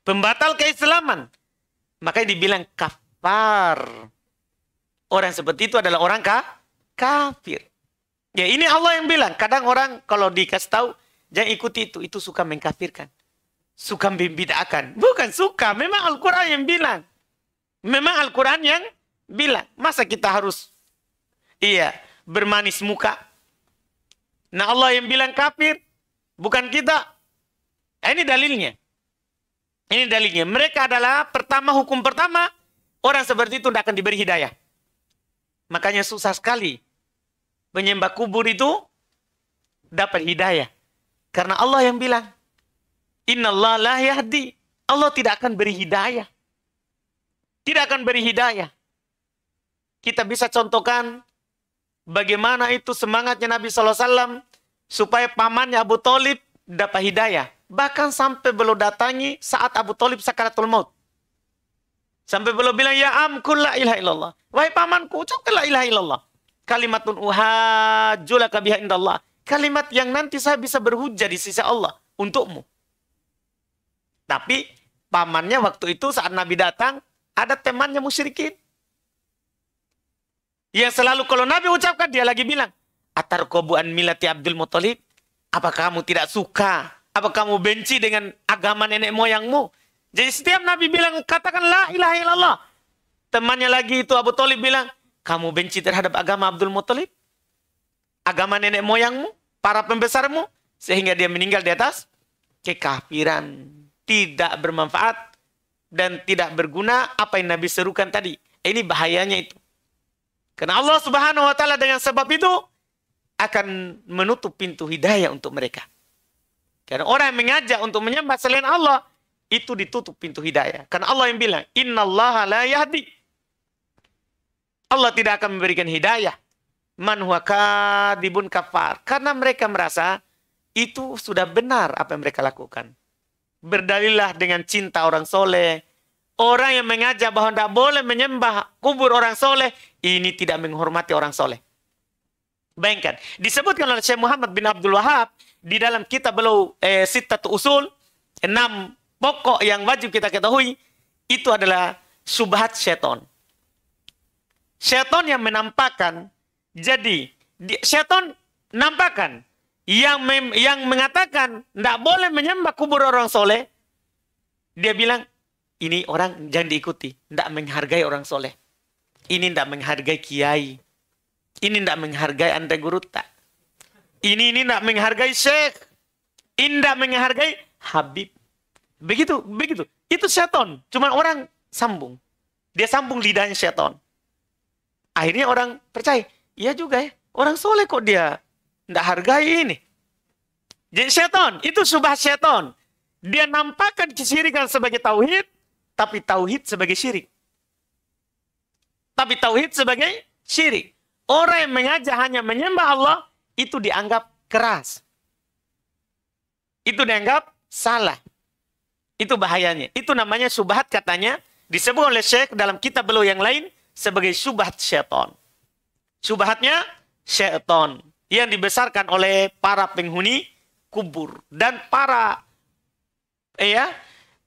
Pembatal keislaman. Makanya dibilang kaf kafar. Orang seperti itu adalah orang ka kafir. Ya ini Allah yang bilang. Kadang orang kalau dikasih tahu, jangan ikuti itu. Itu suka mengkafirkan. Suka membedakan. Bukan suka. Memang Al-Quran yang bilang. Memang Al-Quran yang bilang. Masa kita harus iya bermanis muka? Nah Allah yang bilang kafir. Bukan kita. Ini dalilnya. Ini dalilnya. Mereka adalah pertama hukum pertama Orang seperti itu tidak akan diberi hidayah. Makanya susah sekali. Menyembah kubur itu dapat hidayah. Karena Allah yang bilang, Inna Allah la yahdi. Allah tidak akan beri hidayah. Tidak akan beri hidayah. Kita bisa contohkan bagaimana itu semangatnya Nabi SAW supaya pamannya Abu Talib dapat hidayah. Bahkan sampai belum datangi saat Abu Talib sakaratul maut. Sampai beliau bilang, ya amku la ilaha illallah. Wahai pamanku, ucapkan la ilaha illallah. Kalimatun uhajulaka biha indallah. Kalimat yang nanti saya bisa berhujah di sisi Allah untukmu. Tapi pamannya waktu itu saat Nabi datang, ada temannya musyrikin. Yang selalu kalau Nabi ucapkan, dia lagi bilang, Atar kobuan milati Abdul Muthalib, apa kamu tidak suka? Apa kamu benci dengan agama nenek moyangmu? Jadi setiap Nabi bilang, katakan la ilaha illallah. Temannya lagi itu Abu Talib bilang, kamu benci terhadap agama Abdul Muthalib? Agama nenek moyangmu? Para pembesarmu? Sehingga dia meninggal di atas kekafiran. Tidak bermanfaat dan tidak berguna apa yang Nabi serukan tadi. Ini bahayanya itu. Karena Allah subhanahu wa ta'ala dengan sebab itu akan menutup pintu hidayah untuk mereka. Karena orang yang mengajak untuk menyembah selain Allah, itu ditutup pintu hidayah. Karena Allah yang bilang, Allah la yahdi. Allah tidak akan memberikan hidayah. Man huwa kadibun kafar. Karena mereka merasa itu sudah benar apa yang mereka lakukan. Berdalilah dengan cinta orang soleh. Orang yang mengajak bahwa tidak boleh menyembah kubur orang soleh. Ini tidak menghormati orang soleh. Bayangkan, disebutkan oleh Syekh Muhammad bin Abdul Wahab di dalam kitab beliau eh, Sittatu Usul, enam pokok yang wajib kita ketahui itu adalah subhat seton. Seton yang menampakkan. Jadi seton nampakkan yang mem, yang mengatakan tidak boleh menyembah kubur orang soleh, dia bilang ini orang jangan diikuti, tidak menghargai orang soleh. Ini tidak menghargai kiai. Ini tidak menghargai anda guru tak. Ini ini tidak menghargai syekh. Ini tidak menghargai Habib. Begitu, begitu. Itu setan Cuma orang sambung. Dia sambung lidahnya setan Akhirnya orang percaya. Iya juga ya. Orang soleh kok dia tidak hargai ini. Jadi setan Itu subah setan Dia nampakkan kesyirikan sebagai tauhid. Tapi tauhid sebagai syirik. Tapi tauhid sebagai syirik. Orang yang mengajak hanya menyembah Allah. Itu dianggap keras. Itu dianggap salah. Itu bahayanya. Itu namanya subhat katanya disebut oleh Syekh dalam kitab beliau yang lain sebagai subhat syaitan. Subhatnya syaitan yang dibesarkan oleh para penghuni kubur dan para eh, ya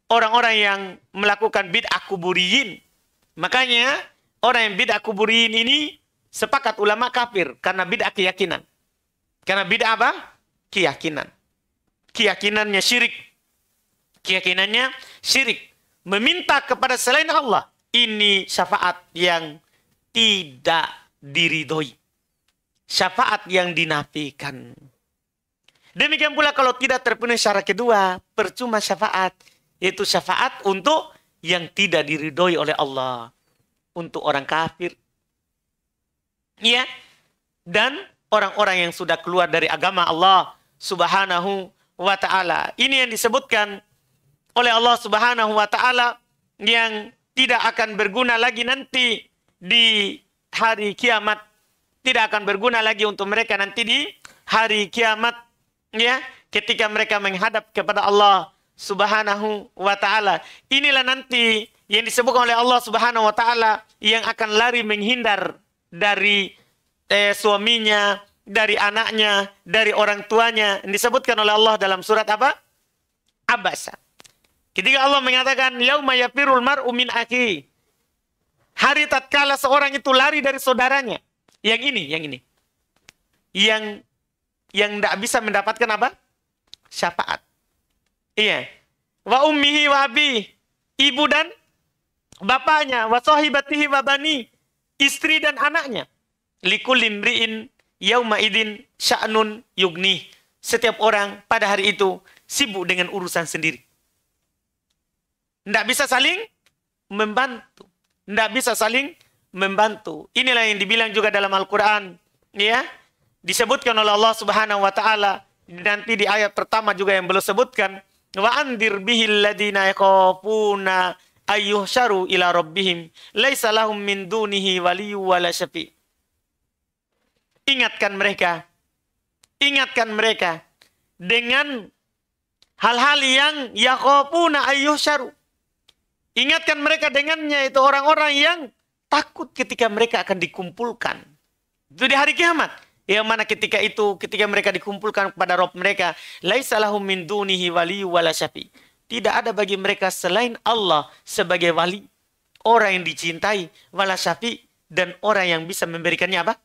orang-orang yang melakukan bid'ah kuburiyin. Makanya orang yang bid'ah kuburiyin ini sepakat ulama kafir karena bid'ah keyakinan. Karena bid'ah apa? Keyakinan. Keyakinannya syirik keyakinannya syirik meminta kepada selain Allah ini syafaat yang tidak diridhoi syafaat yang dinafikan demikian pula kalau tidak terpenuhi syarat kedua percuma syafaat yaitu syafaat untuk yang tidak diridhoi oleh Allah untuk orang kafir ya dan orang-orang yang sudah keluar dari agama Allah subhanahu wa ta'ala ini yang disebutkan oleh Allah Subhanahu wa taala yang tidak akan berguna lagi nanti di hari kiamat. Tidak akan berguna lagi untuk mereka nanti di hari kiamat ya ketika mereka menghadap kepada Allah Subhanahu wa taala. Inilah nanti yang disebutkan oleh Allah Subhanahu wa taala yang akan lari menghindar dari eh, suaminya, dari anaknya, dari orang tuanya disebutkan oleh Allah dalam surat apa? Abasa. Ketika Allah mengatakan yauma yafirul mar'u min akhi. Hari tatkala seorang itu lari dari saudaranya. Yang ini, yang ini. Yang yang tidak bisa mendapatkan apa? Syafaat. Iya. Wa ummihi wa abi. Ibu dan bapaknya. Wa sahibatihi wa bani. Istri dan anaknya. Likulimri'in yauma idin sya'nun yugni. Setiap orang pada hari itu sibuk dengan urusan sendiri. Tidak bisa saling membantu. Tidak bisa saling membantu. Inilah yang dibilang juga dalam Al-Quran. Ya, disebutkan oleh Allah Subhanahu Wa Taala nanti di ayat pertama juga yang belum sebutkan. Wa andir bihil ladina yakofuna ayyuhsyaru ila rabbihim laisa lahum min dunihi waliyu wala syafi. Ingatkan mereka. Ingatkan mereka dengan hal-hal yang yakofuna ayyuhsyaru Ingatkan mereka dengannya itu orang-orang yang takut ketika mereka akan dikumpulkan. Itu di hari kiamat. Yang mana ketika itu, ketika mereka dikumpulkan kepada roh mereka, laisalahum min dunihi wali wala syafi. Tidak ada bagi mereka selain Allah sebagai wali, orang yang dicintai, wala syafi, dan orang yang bisa memberikannya apa?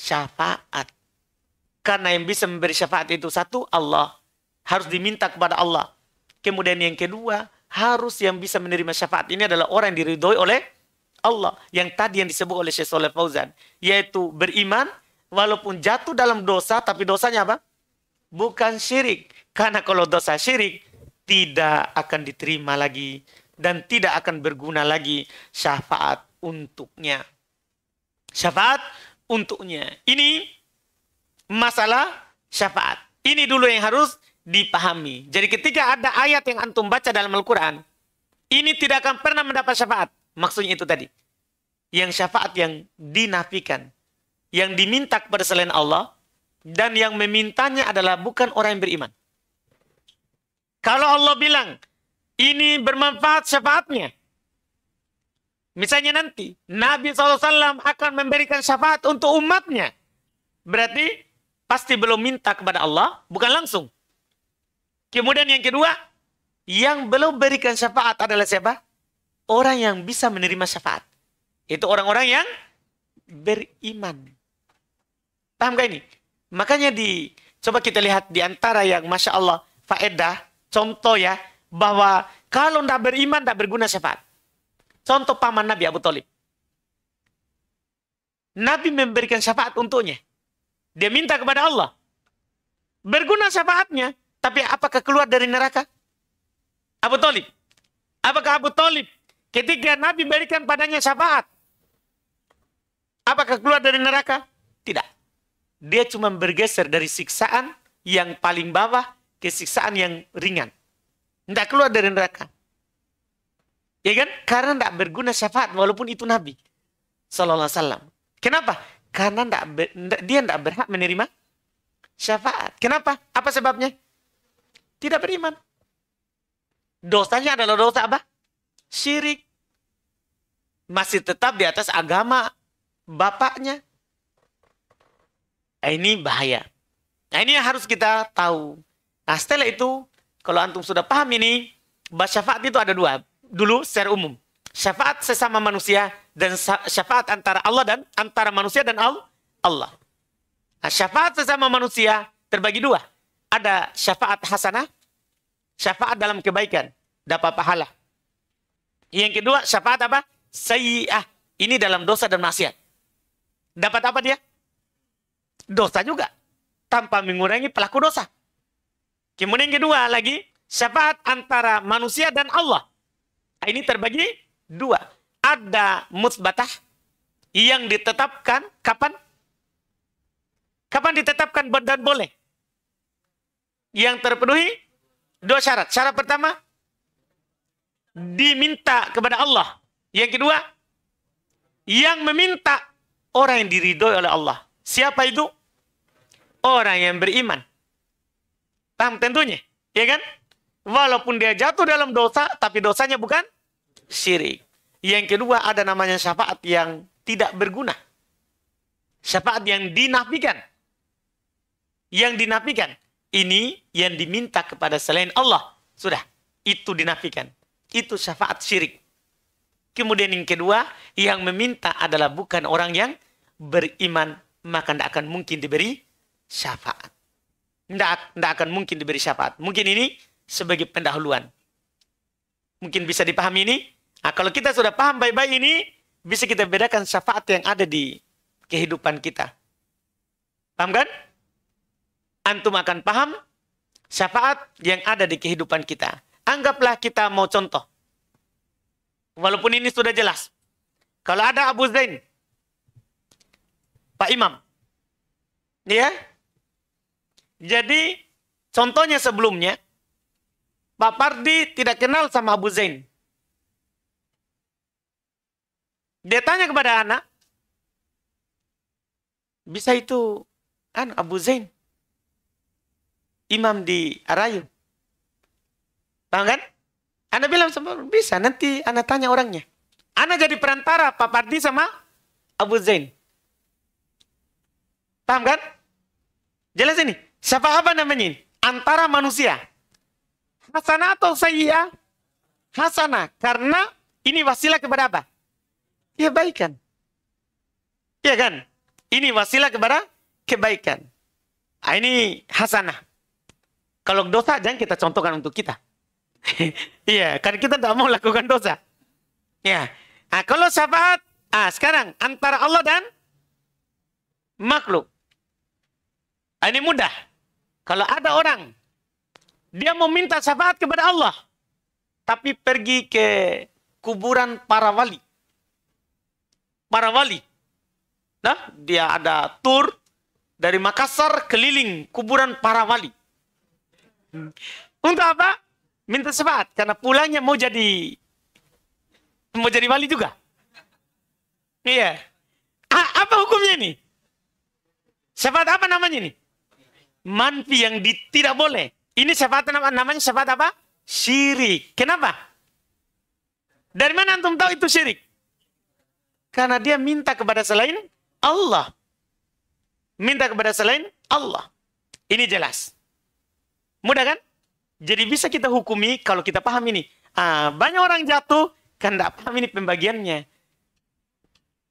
Syafaat. Karena yang bisa memberi syafaat itu satu, Allah. Harus diminta kepada Allah. Kemudian yang kedua, harus yang bisa menerima syafaat ini adalah orang yang diridhoi oleh Allah. Yang tadi yang disebut oleh Syekh Saleh Fauzan. Yaitu beriman walaupun jatuh dalam dosa tapi dosanya apa? Bukan syirik. Karena kalau dosa syirik tidak akan diterima lagi dan tidak akan berguna lagi syafaat untuknya. Syafaat untuknya. Ini masalah syafaat. Ini dulu yang harus dipahami. Jadi ketika ada ayat yang antum baca dalam Al-Quran, ini tidak akan pernah mendapat syafaat. Maksudnya itu tadi. Yang syafaat yang dinafikan. Yang diminta kepada selain Allah. Dan yang memintanya adalah bukan orang yang beriman. Kalau Allah bilang, ini bermanfaat syafaatnya. Misalnya nanti, Nabi SAW akan memberikan syafaat untuk umatnya. Berarti pasti belum minta kepada Allah, bukan langsung. Kemudian yang kedua, yang belum berikan syafaat adalah siapa? Orang yang bisa menerima syafaat. Itu orang-orang yang beriman. Paham gak ini? Makanya di coba kita lihat di antara yang masya Allah faedah contoh ya bahwa kalau tidak beriman tidak berguna syafaat. Contoh paman Nabi Abu Talib. Nabi memberikan syafaat untuknya. Dia minta kepada Allah. Berguna syafaatnya. Tapi apakah keluar dari neraka? Abu Talib. Apakah Abu Talib ketika Nabi berikan padanya syafaat? Apakah keluar dari neraka? Tidak. Dia cuma bergeser dari siksaan yang paling bawah ke siksaan yang ringan. Tidak keluar dari neraka. Ya kan? Karena tidak berguna syafaat walaupun itu Nabi. Sallallahu alaihi wasallam. Kenapa? Karena dia tidak berhak menerima syafaat. Kenapa? Apa sebabnya? Tidak beriman. Dosanya adalah dosa apa? Syirik. Masih tetap di atas agama bapaknya. Nah, ini bahaya. Nah, ini yang harus kita tahu. Nah, setelah itu, kalau antum sudah paham ini, bahas syafaat itu ada dua. Dulu secara umum. Syafaat sesama manusia dan syafaat antara Allah dan antara manusia dan Allah. Nah, syafaat sesama manusia terbagi dua. Ada syafaat hasanah, syafaat dalam kebaikan, dapat pahala. Yang kedua, syafaat apa? Sayyi'ah. Ini dalam dosa dan maksiat. Dapat apa dia? Dosa juga. Tanpa mengurangi pelaku dosa. Kemudian yang kedua lagi, syafaat antara manusia dan Allah. Nah, ini terbagi dua. Ada musbatah yang ditetapkan kapan? Kapan ditetapkan dan boleh? Yang terpenuhi Dua syarat. Syarat pertama, diminta kepada Allah. Yang kedua, yang meminta orang yang diridhoi oleh Allah. Siapa itu? Orang yang beriman. Paham tentunya, ya kan? Walaupun dia jatuh dalam dosa, tapi dosanya bukan syirik. Yang kedua ada namanya syafaat yang tidak berguna. Syafaat yang dinafikan. Yang dinafikan ini yang diminta kepada selain Allah. Sudah, itu dinafikan. Itu syafaat syirik. Kemudian yang kedua, yang meminta adalah bukan orang yang beriman, maka tidak akan mungkin diberi syafaat. Tidak, akan mungkin diberi syafaat. Mungkin ini sebagai pendahuluan. Mungkin bisa dipahami ini. Nah, kalau kita sudah paham baik-baik ini, bisa kita bedakan syafaat yang ada di kehidupan kita. Paham kan? antum akan paham syafaat yang ada di kehidupan kita. Anggaplah kita mau contoh. Walaupun ini sudah jelas. Kalau ada Abu Zain, Pak Imam. Ya? Jadi contohnya sebelumnya, Pak Pardi tidak kenal sama Abu Zain. Dia tanya kepada anak, bisa itu kan Abu Zain imam di Arayu, Paham kan? Anda bilang sama bisa nanti Anda tanya orangnya. Anda jadi perantara Pak Pardi sama Abu Zain. Paham kan? Jelas ini. Siapa apa namanya ini? Antara manusia. Hasanah atau sayyia? Hasanah. Karena ini wasilah kepada apa? Kebaikan. Ya, iya kan? Ini wasilah kepada kebaikan. Ah, ini hasanah. Kalau dosa jangan kita contohkan untuk kita. Iya, karena kita tidak mau lakukan dosa. Ya. Yeah. Nah, kalau syafaat, ah sekarang antara Allah dan makhluk. Ah, ini mudah. Kalau ada orang dia meminta syafaat kepada Allah, tapi pergi ke kuburan para wali. Para wali. Nah, dia ada tur dari Makassar keliling kuburan para wali. Hmm. Untuk apa? Minta sebat karena pulangnya mau jadi mau jadi wali juga. Iya. A apa hukumnya ini? Sebat apa namanya ini? Manfi yang di, tidak boleh. Ini sebat apa namanya sebat apa? Syirik. Kenapa? Dari mana antum tahu itu syirik? Karena dia minta kepada selain Allah. Minta kepada selain Allah. Ini jelas. Mudah kan? Jadi bisa kita hukumi kalau kita paham ini. Ah, banyak orang jatuh kan tidak paham ini pembagiannya.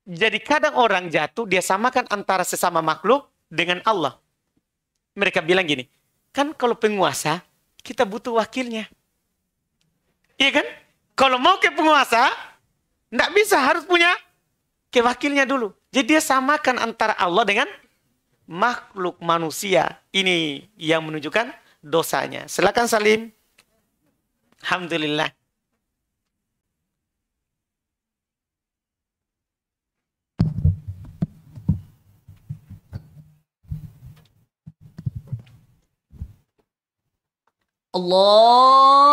Jadi kadang orang jatuh dia samakan antara sesama makhluk dengan Allah. Mereka bilang gini, kan kalau penguasa kita butuh wakilnya. Iya kan? Kalau mau ke penguasa, tidak bisa harus punya ke wakilnya dulu. Jadi dia samakan antara Allah dengan makhluk manusia. Ini yang menunjukkan dosanya. Silakan Salim. Alhamdulillah. Allah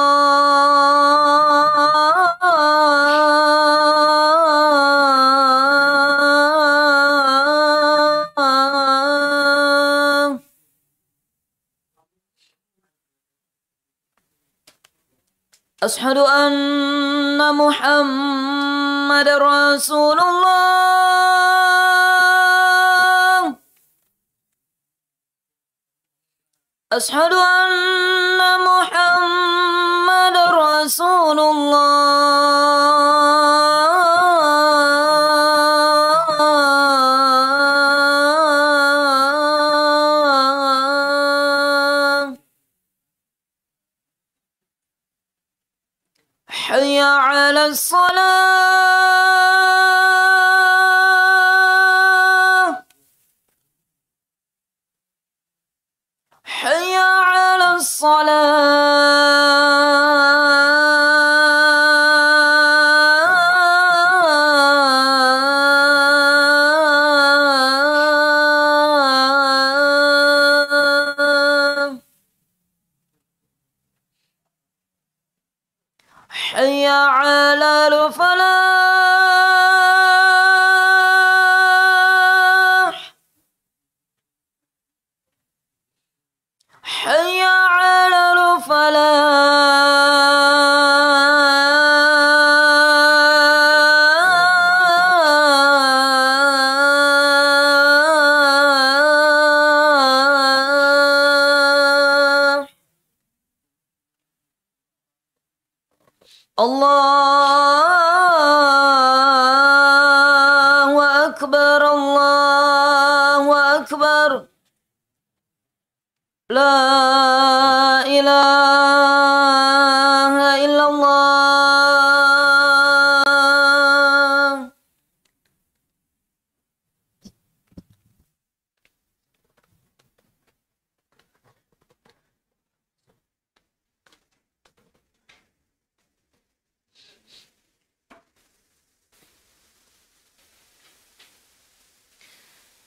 أشهد ان محمد رسول الله اشهد ان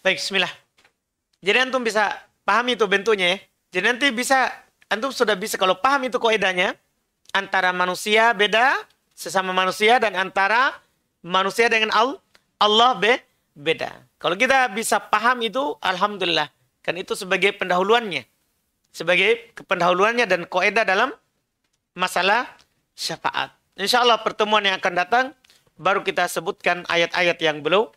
Baik, bismillah. Jadi antum bisa paham itu bentuknya ya. Jadi nanti bisa, antum sudah bisa kalau paham itu koedanya, antara manusia beda, sesama manusia, dan antara manusia dengan Allah, Allah be, beda. Kalau kita bisa paham itu, Alhamdulillah. Kan itu sebagai pendahuluannya. Sebagai pendahuluannya dan koeda dalam masalah syafaat. Insya Allah pertemuan yang akan datang, baru kita sebutkan ayat-ayat yang belum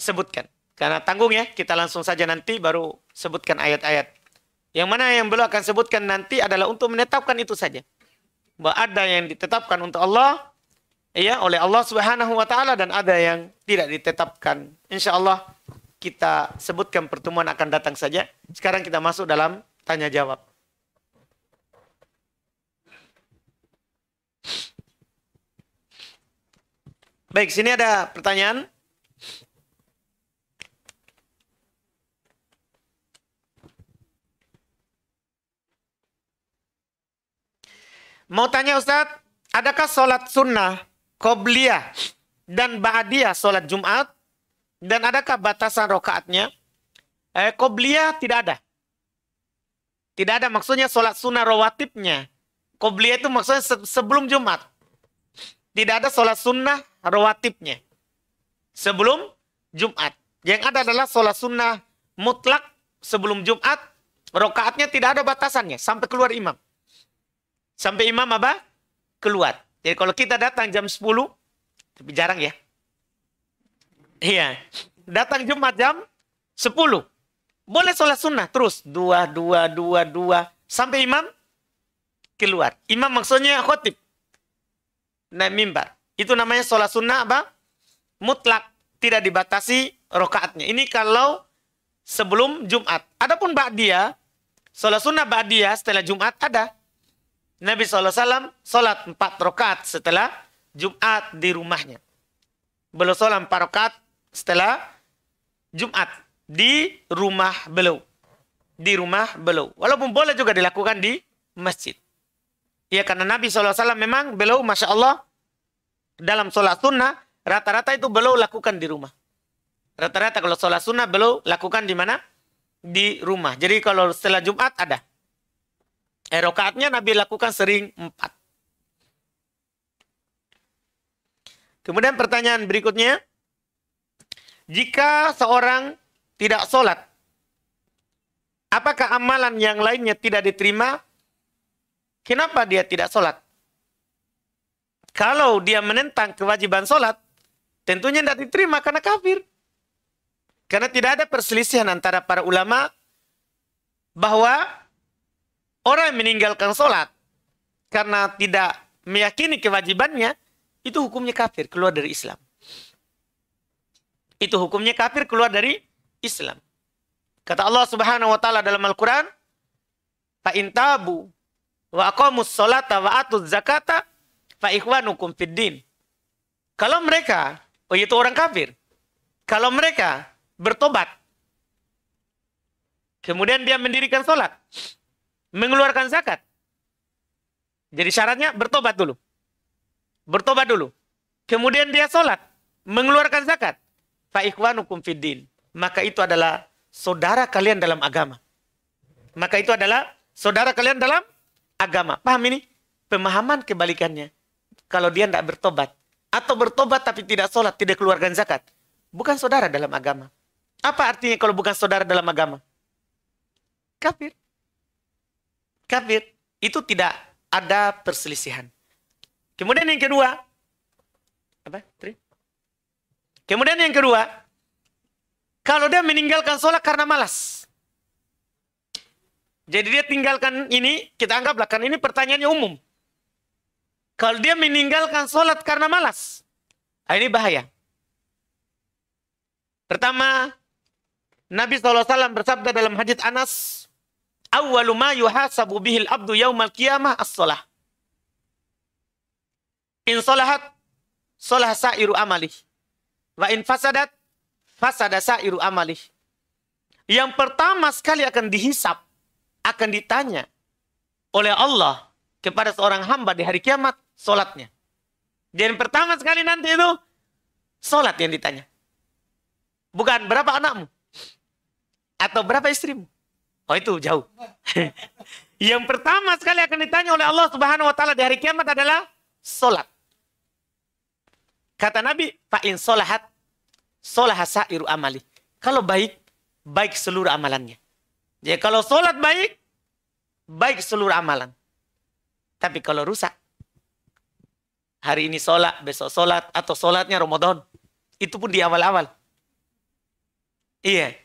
sebutkan. Karena tanggung ya, kita langsung saja nanti baru sebutkan ayat-ayat. Yang mana yang beliau akan sebutkan nanti adalah untuk menetapkan itu saja. Bahwa ada yang ditetapkan untuk Allah, ya oleh Allah Subhanahu wa taala dan ada yang tidak ditetapkan. Insya Allah kita sebutkan pertemuan akan datang saja. Sekarang kita masuk dalam tanya jawab. Baik, sini ada pertanyaan. Mau tanya Ustaz, adakah sholat sunnah, qobliyah, dan ba'diyah sholat Jumat? Dan adakah batasan rokaatnya? Eh, qobliyah tidak ada. Tidak ada maksudnya sholat sunnah rawatibnya. Qobliyah itu maksudnya sebelum Jumat. Tidak ada sholat sunnah rawatibnya. Sebelum Jumat. Yang ada adalah sholat sunnah mutlak sebelum Jumat. Rokaatnya tidak ada batasannya sampai keluar imam. Sampai imam apa? Keluar. Jadi kalau kita datang jam 10, tapi jarang ya. Iya. Datang Jumat jam 10. Boleh sholat sunnah terus. Dua, dua, dua, dua. Sampai imam keluar. Imam maksudnya khotib. Naik mimbar. Itu namanya sholat sunnah apa? Mutlak. Tidak dibatasi rokaatnya. Ini kalau sebelum Jumat. Adapun dia sholat sunnah ba'diyah setelah Jumat ada. Nabi SAW sholat empat rokat setelah Jumat di rumahnya. Beliau salat empat rokat setelah Jumat di rumah beliau. Di rumah beliau. Walaupun boleh juga dilakukan di masjid. Ya karena Nabi SAW memang beliau Masya Allah dalam sholat sunnah rata-rata itu beliau lakukan di rumah. Rata-rata kalau sholat sunnah beliau lakukan di mana? Di rumah. Jadi kalau setelah Jumat ada. Erokatnya Nabi lakukan sering empat. Kemudian pertanyaan berikutnya. Jika seorang tidak sholat, apakah amalan yang lainnya tidak diterima? Kenapa dia tidak sholat? Kalau dia menentang kewajiban sholat, tentunya tidak diterima karena kafir. Karena tidak ada perselisihan antara para ulama bahwa orang meninggalkan sholat karena tidak meyakini kewajibannya, itu hukumnya kafir, keluar dari Islam. Itu hukumnya kafir, keluar dari Islam. Kata Allah Subhanahu wa taala dalam Al-Qur'an, "Fa intabu wa aqamus sholata wa atuz zakata fa ikhwanukum Kalau mereka, oh itu orang kafir. Kalau mereka bertobat, kemudian dia mendirikan sholat, mengeluarkan zakat. Jadi syaratnya bertobat dulu. Bertobat dulu. Kemudian dia sholat. Mengeluarkan zakat. Fa'ikhwanukum fiddin. Maka itu adalah saudara kalian dalam agama. Maka itu adalah saudara kalian dalam agama. Paham ini? Pemahaman kebalikannya. Kalau dia tidak bertobat. Atau bertobat tapi tidak sholat, tidak keluarkan zakat. Bukan saudara dalam agama. Apa artinya kalau bukan saudara dalam agama? Kafir. Kafir itu tidak ada perselisihan. Kemudian yang kedua, apa? Tri? Kemudian yang kedua, kalau dia meninggalkan sholat karena malas. Jadi dia tinggalkan ini, kita anggaplah karena ini pertanyaannya umum. Kalau dia meninggalkan sholat karena malas, nah ini bahaya. Pertama, Nabi SAW bersabda dalam hadits Anas, awwalu ma yuhasabu bihil abdu yaumal qiyamah as-salah. In salahat salah sa'iru amalih. Wa in fasadat fasada sa'iru amalih. Yang pertama sekali akan dihisap, akan ditanya oleh Allah kepada seorang hamba di hari kiamat solatnya. Jadi yang pertama sekali nanti itu solat yang ditanya. Bukan berapa anakmu atau berapa istrimu. Oh itu jauh. yang pertama sekali akan ditanya oleh Allah Subhanahu wa taala di hari kiamat adalah solat. Kata Nabi, fa'in solahat, solahat sa'iru amali. Kalau baik, baik seluruh amalannya. Jadi ya, kalau solat baik, baik seluruh amalan. Tapi kalau rusak, hari ini solat, besok solat, atau solatnya Ramadan. Itu pun di awal-awal. Iya.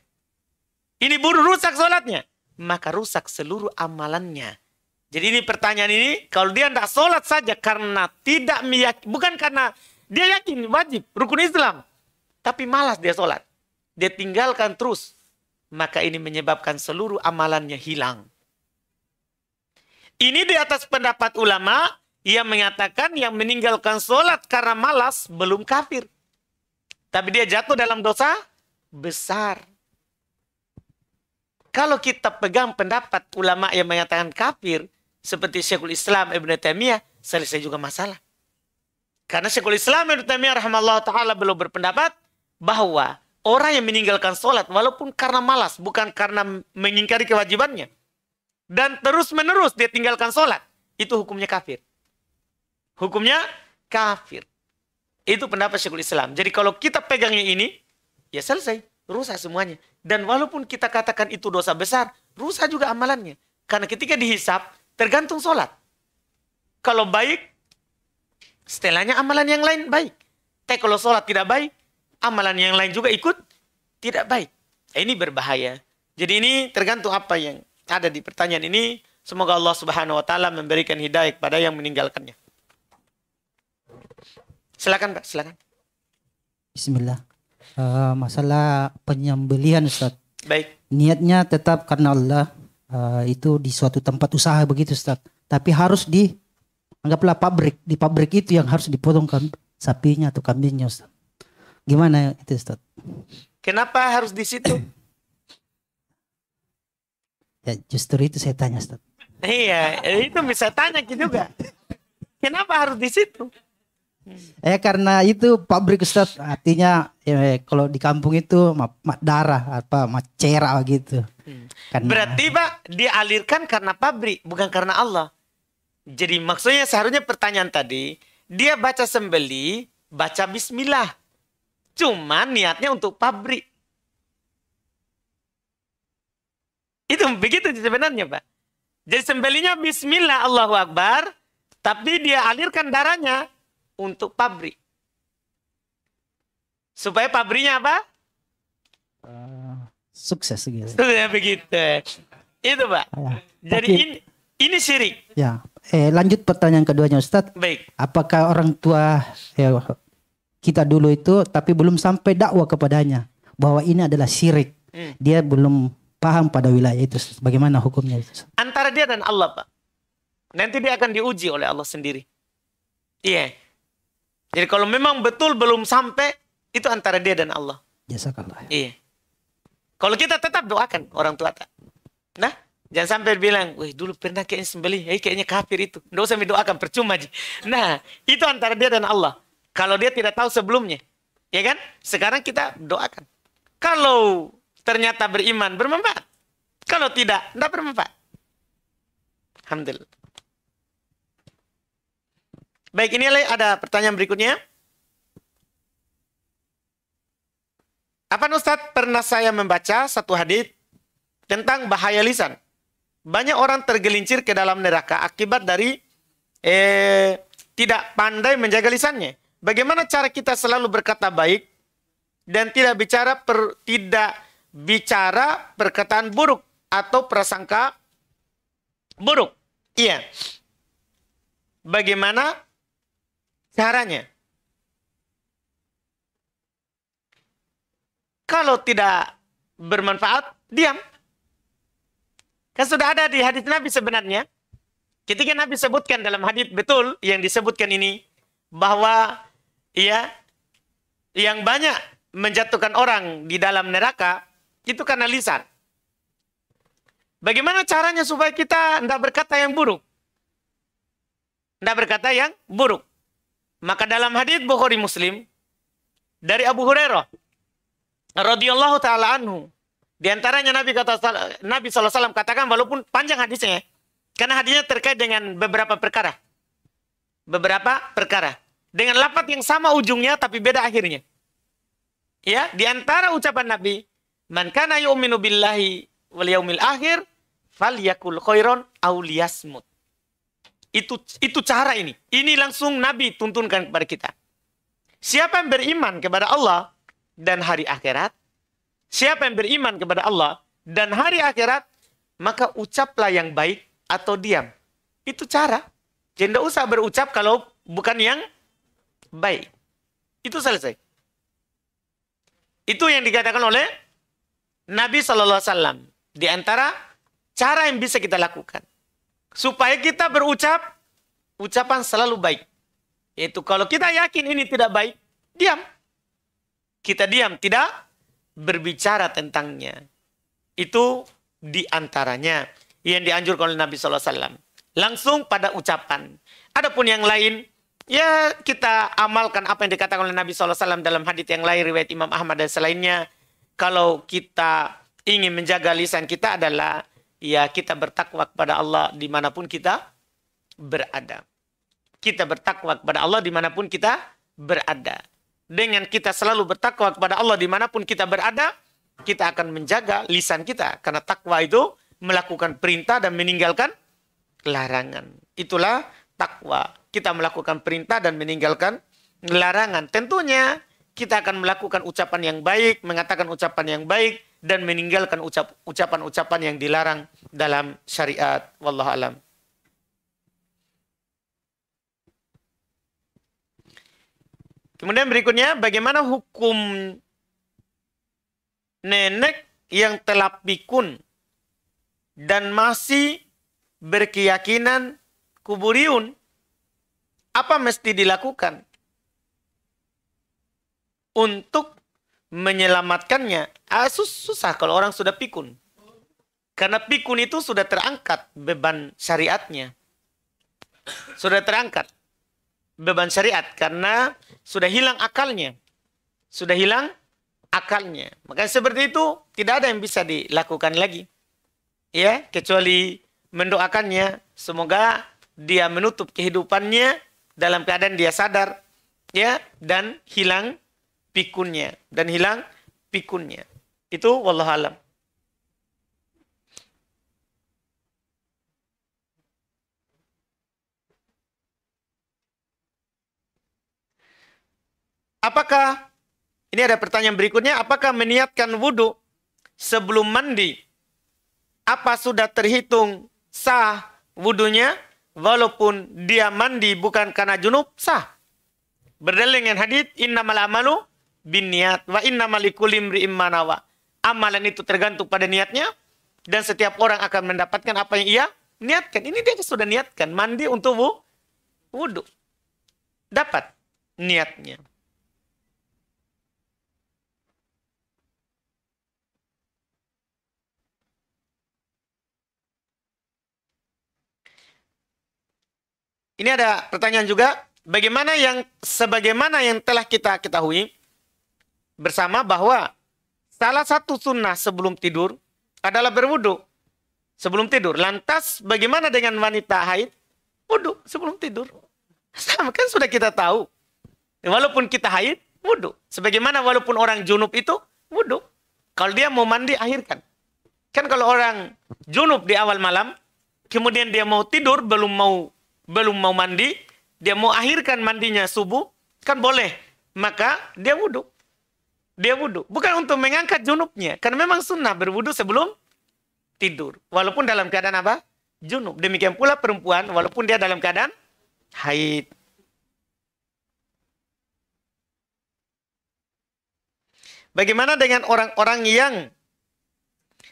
Ini buru rusak solatnya maka rusak seluruh amalannya. Jadi ini pertanyaan ini, kalau dia tidak sholat saja karena tidak meyakini, bukan karena dia yakin wajib, rukun Islam. Tapi malas dia sholat. Dia tinggalkan terus. Maka ini menyebabkan seluruh amalannya hilang. Ini di atas pendapat ulama yang mengatakan yang meninggalkan sholat karena malas belum kafir. Tapi dia jatuh dalam dosa besar. Kalau kita pegang pendapat ulama yang mengatakan kafir, seperti Syekhul Islam Ibn Taimiyah, selesai juga masalah. Karena Syekhul Islam Ibn Taimiyah rahmallahu taala belum berpendapat bahwa orang yang meninggalkan sholat walaupun karena malas, bukan karena mengingkari kewajibannya, dan terus-menerus dia tinggalkan sholat, itu hukumnya kafir. Hukumnya kafir. Itu pendapat Syekhul Islam. Jadi kalau kita pegangnya ini, ya selesai. Rusak semuanya. Dan walaupun kita katakan itu dosa besar, rusak juga amalannya. Karena ketika dihisap, tergantung sholat. Kalau baik, setelahnya amalan yang lain baik. Tapi kalau sholat tidak baik, amalan yang lain juga ikut tidak baik. Nah, ini berbahaya. Jadi ini tergantung apa yang ada di pertanyaan ini. Semoga Allah Subhanahu wa taala memberikan hidayah kepada yang meninggalkannya. Silakan, Pak, silakan. Bismillah uh, masalah penyembelian, Ustaz. Baik. Niatnya tetap karena Allah uh, itu di suatu tempat usaha begitu Ustaz. Tapi harus di anggaplah pabrik, di pabrik itu yang harus dipotongkan sapinya atau kambingnya Ustaz. Gimana itu Ustaz? Kenapa harus di situ? ya justru itu saya tanya Ustaz. Iya, itu bisa tanya gitu juga. Kenapa harus di situ? Eh karena itu pabrik Ustaz, artinya ya, kalau di kampung itu ma, ma, darah apa macera gitu. Hmm. Karena, Berarti pak dialirkan karena pabrik bukan karena Allah. Jadi maksudnya seharusnya pertanyaan tadi dia baca sembeli baca Bismillah. Cuma niatnya untuk pabrik. Itu begitu sebenarnya pak. Jadi sembelinya Bismillah Allahu Akbar, tapi dia alirkan darahnya untuk pabrik. Supaya pabriknya apa? Uh, sukses gitu. ya begitu. Itu, Pak. Ya. Jadi Tapi, ini ini syirik. Ya. Eh, lanjut pertanyaan keduanya Ustadz. Baik. Apakah orang tua ya, kita dulu itu tapi belum sampai dakwah kepadanya bahwa ini adalah syirik. Hmm. Dia belum paham pada wilayah itu. Bagaimana hukumnya itu? Antara dia dan Allah, Pak. Nanti dia akan diuji oleh Allah sendiri. Iya. Yeah. Jadi kalau memang betul belum sampai itu antara dia dan Allah. Jazakallah. Iya. Kalau kita tetap doakan orang tua tak. Nah, jangan sampai bilang, wih dulu pernah kayaknya sembelih, hey, eh, kayaknya kafir itu. Enggak usah doakan, percuma. aja. Nah, itu antara dia dan Allah. Kalau dia tidak tahu sebelumnya. Ya kan? Sekarang kita doakan. Kalau ternyata beriman, bermanfaat. Kalau tidak, tidak bermanfaat. Alhamdulillah. Baik, ini ada pertanyaan berikutnya. Apa Ustaz? Pernah saya membaca satu hadis tentang bahaya lisan. Banyak orang tergelincir ke dalam neraka akibat dari eh, tidak pandai menjaga lisannya. Bagaimana cara kita selalu berkata baik dan tidak bicara per, tidak bicara perkataan buruk atau prasangka buruk. Iya. Bagaimana caranya? Kalau tidak bermanfaat, diam. Kan sudah ada di hadis Nabi sebenarnya. Ketika Nabi sebutkan dalam hadis betul yang disebutkan ini bahwa ya yang banyak menjatuhkan orang di dalam neraka itu karena lisan. Bagaimana caranya supaya kita tidak berkata yang buruk? Tidak berkata yang buruk. Maka dalam hadis Bukhari Muslim dari Abu Hurairah radhiyallahu taala anhu. Di antaranya Nabi kata Nabi SAW katakan walaupun panjang hadisnya karena hadisnya terkait dengan beberapa perkara. Beberapa perkara. Dengan lapat yang sama ujungnya tapi beda akhirnya. Ya, di antara ucapan Nabi, "Man kana yu'minu billahi wal yaumil akhir yakul khairon aw liyasmut." Itu itu cara ini. Ini langsung Nabi tuntunkan kepada kita. Siapa yang beriman kepada Allah dan hari akhirat, siapa yang beriman kepada Allah dan hari akhirat, maka ucaplah yang baik atau diam. Itu cara. Jadi tidak usah berucap kalau bukan yang baik. Itu selesai. Itu yang dikatakan oleh Nabi Shallallahu Alaihi Wasallam. Di antara cara yang bisa kita lakukan supaya kita berucap ucapan selalu baik. Yaitu kalau kita yakin ini tidak baik, diam. Kita diam, tidak berbicara tentangnya. Itu diantaranya yang dianjurkan oleh Nabi SAW. Langsung pada ucapan. Adapun yang lain, ya kita amalkan apa yang dikatakan oleh Nabi SAW dalam hadits yang lain, riwayat Imam Ahmad dan selainnya. Kalau kita ingin menjaga lisan kita adalah ya kita bertakwa kepada Allah dimanapun kita berada. Kita bertakwa kepada Allah dimanapun kita berada dengan kita selalu bertakwa kepada Allah dimanapun kita berada, kita akan menjaga lisan kita. Karena takwa itu melakukan perintah dan meninggalkan larangan. Itulah takwa. Kita melakukan perintah dan meninggalkan larangan. Tentunya kita akan melakukan ucapan yang baik, mengatakan ucapan yang baik, dan meninggalkan ucapan-ucapan yang dilarang dalam syariat. Wallahualam. alam. Kemudian berikutnya, bagaimana hukum nenek yang telah pikun dan masih berkeyakinan kuburiun? Apa mesti dilakukan untuk menyelamatkannya? Ah, susah kalau orang sudah pikun. Karena pikun itu sudah terangkat beban syariatnya. Sudah terangkat beban syariat karena sudah hilang akalnya. Sudah hilang akalnya. Maka seperti itu tidak ada yang bisa dilakukan lagi. Ya, kecuali mendoakannya semoga dia menutup kehidupannya dalam keadaan dia sadar ya dan hilang pikunnya dan hilang pikunnya. Itu wallahualam Apakah ini ada pertanyaan berikutnya, apakah meniatkan wudhu sebelum mandi apa sudah terhitung sah wudhunya walaupun dia mandi bukan karena junub sah. Berdalil dengan hadis innamal amalu niat wa innamal likulli limri Amalan itu tergantung pada niatnya dan setiap orang akan mendapatkan apa yang ia niatkan. Ini dia sudah niatkan mandi untuk wudhu. Dapat niatnya. Ini ada pertanyaan juga, bagaimana yang sebagaimana yang telah kita ketahui bersama bahwa salah satu sunnah sebelum tidur adalah berwudu sebelum tidur. Lantas bagaimana dengan wanita haid? Wudu sebelum tidur. Sama kan sudah kita tahu. Walaupun kita haid, wudu. Sebagaimana walaupun orang junub itu wudu. Kalau dia mau mandi akhirkan. Kan kalau orang junub di awal malam, kemudian dia mau tidur belum mau belum mau mandi, dia mau akhirkan mandinya subuh, kan boleh. Maka dia wudhu. Dia wudhu. Bukan untuk mengangkat junubnya. Karena memang sunnah berwudhu sebelum tidur. Walaupun dalam keadaan apa? Junub. Demikian pula perempuan, walaupun dia dalam keadaan haid. Bagaimana dengan orang-orang yang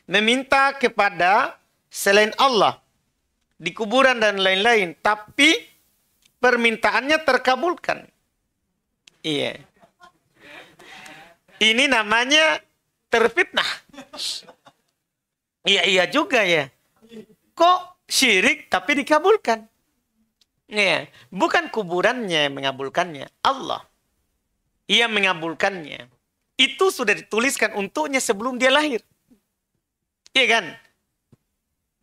meminta kepada selain Allah di kuburan dan lain-lain, tapi permintaannya terkabulkan. Iya. Ini namanya terfitnah. Iya iya juga ya. Kok syirik tapi dikabulkan? Iya, bukan kuburannya yang mengabulkannya, Allah. Ia mengabulkannya. Itu sudah dituliskan untuknya sebelum dia lahir. Iya kan?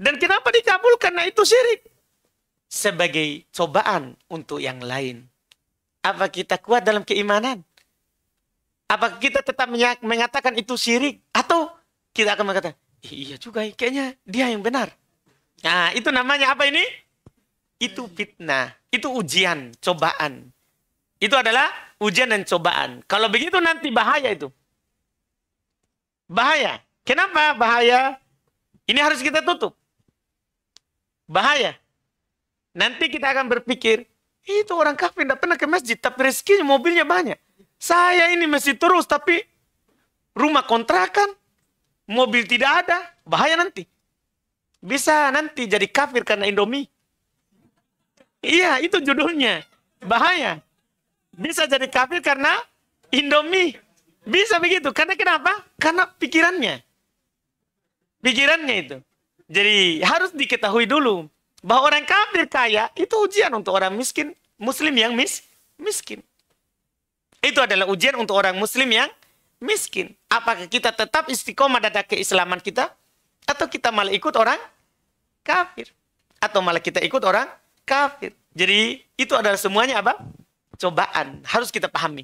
Dan kenapa dikabulkan? Nah itu syirik. Sebagai cobaan untuk yang lain. Apa kita kuat dalam keimanan? Apa kita tetap mengatakan itu syirik? Atau kita akan mengatakan, iya juga ya, kayaknya dia yang benar. Nah itu namanya apa ini? Itu fitnah. Itu ujian, cobaan. Itu adalah ujian dan cobaan. Kalau begitu nanti bahaya itu. Bahaya. Kenapa bahaya? Ini harus kita tutup. Bahaya. Nanti kita akan berpikir, itu orang kafir tidak pernah ke masjid, tapi rezekinya mobilnya banyak. Saya ini masih terus, tapi rumah kontrakan, mobil tidak ada, bahaya nanti. Bisa nanti jadi kafir karena Indomie. Iya, itu judulnya. Bahaya. Bisa jadi kafir karena Indomie. Bisa begitu. Karena kenapa? Karena pikirannya. Pikirannya itu. Jadi harus diketahui dulu bahwa orang kafir kaya itu ujian untuk orang miskin, muslim yang mis miskin. Itu adalah ujian untuk orang muslim yang miskin. Apakah kita tetap istiqomah pada keislaman kita atau kita malah ikut orang kafir atau malah kita ikut orang kafir. Jadi itu adalah semuanya apa? Cobaan. Harus kita pahami.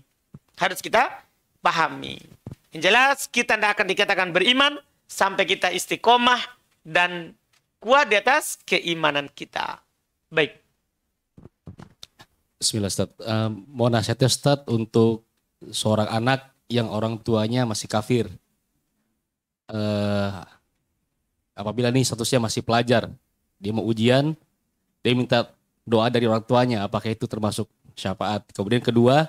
Harus kita pahami. Yang jelas kita tidak akan dikatakan beriman sampai kita istiqomah dan kuat di atas keimanan kita. Baik. Bismillah Ustaz. Um, mau nasihatnya Ustaz untuk seorang anak yang orang tuanya masih kafir. Uh, apabila nih statusnya masih pelajar, dia mau ujian, dia minta doa dari orang tuanya, apakah itu termasuk syafaat? Kemudian kedua,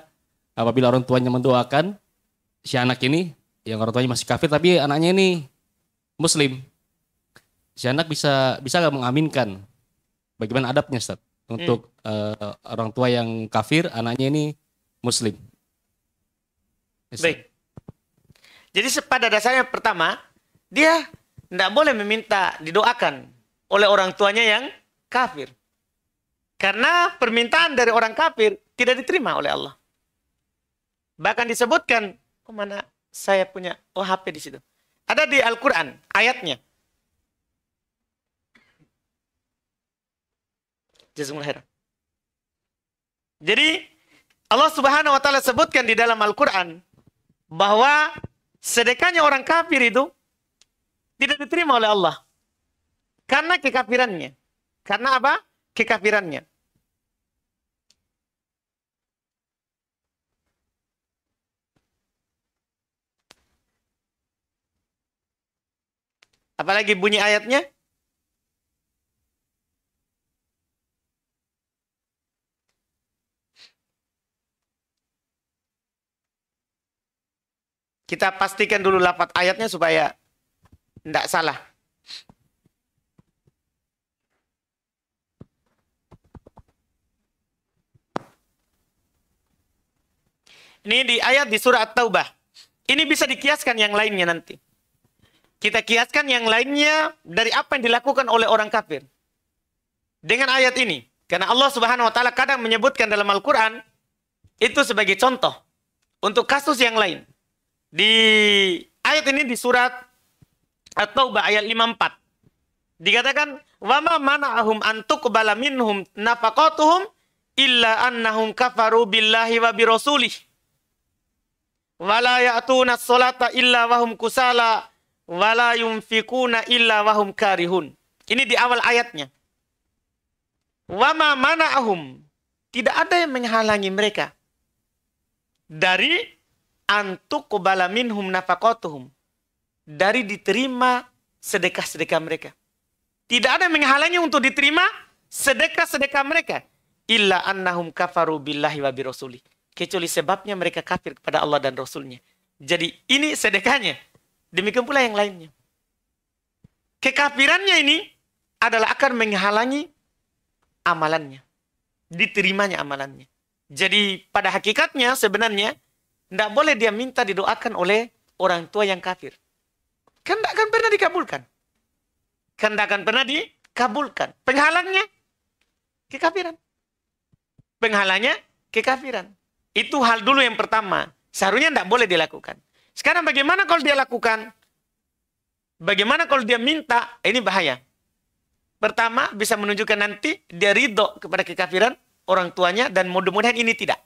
apabila orang tuanya mendoakan si anak ini yang orang tuanya masih kafir tapi anaknya ini muslim, si anak bisa bisa nggak mengaminkan bagaimana adabnya Ustaz untuk hmm. uh, orang tua yang kafir anaknya ini muslim Ustaz. baik jadi pada dasarnya pertama dia tidak boleh meminta didoakan oleh orang tuanya yang kafir karena permintaan dari orang kafir tidak diterima oleh Allah bahkan disebutkan oh mana saya punya oh HP di situ ada di Al-Quran ayatnya Jazakumullah Khairan. Jadi Allah Subhanahu wa taala sebutkan di dalam Al-Qur'an bahwa sedekahnya orang kafir itu tidak diterima oleh Allah karena kekafirannya. Karena apa? Kekafirannya. Apalagi bunyi ayatnya? Kita pastikan dulu lafat ayatnya supaya tidak salah. Ini di ayat di surat taubah Ini bisa dikiaskan yang lainnya nanti. Kita kiaskan yang lainnya dari apa yang dilakukan oleh orang kafir. Dengan ayat ini. Karena Allah subhanahu wa ta'ala kadang menyebutkan dalam Al-Quran. Itu sebagai contoh. Untuk kasus yang lain. Di ayat ini di surat atau taubah ayat 54. Dikatakan, "Wama mana'ahum antuk tuqbala minhum nafaqatuhum illa annahum kafaru billahi wa bi rasulih." Wala ya'tuna illa wahum kusala wala yunfikuna illa wahum karihun. Ini di awal ayatnya. Wama mana'ahum. Tidak ada yang menghalangi mereka. Dari kubalamin hum nafakotuhum. Dari diterima sedekah-sedekah mereka. Tidak ada menghalangi untuk diterima sedekah-sedekah mereka. Illa annahum kafaru billahi wa birasuli. Kecuali sebabnya mereka kafir kepada Allah dan Rasulnya. Jadi ini sedekahnya. Demikian pula yang lainnya. Kekafirannya ini adalah akan menghalangi amalannya. Diterimanya amalannya. Jadi pada hakikatnya sebenarnya tidak boleh dia minta didoakan oleh orang tua yang kafir. Kan tidak akan pernah dikabulkan. Kan tidak akan pernah dikabulkan. Penghalangnya kekafiran. Penghalangnya kekafiran. Itu hal dulu yang pertama. Seharusnya tidak boleh dilakukan. Sekarang bagaimana kalau dia lakukan? Bagaimana kalau dia minta? Ini bahaya. Pertama, bisa menunjukkan nanti dia ridho kepada kekafiran orang tuanya dan mudah-mudahan ini tidak.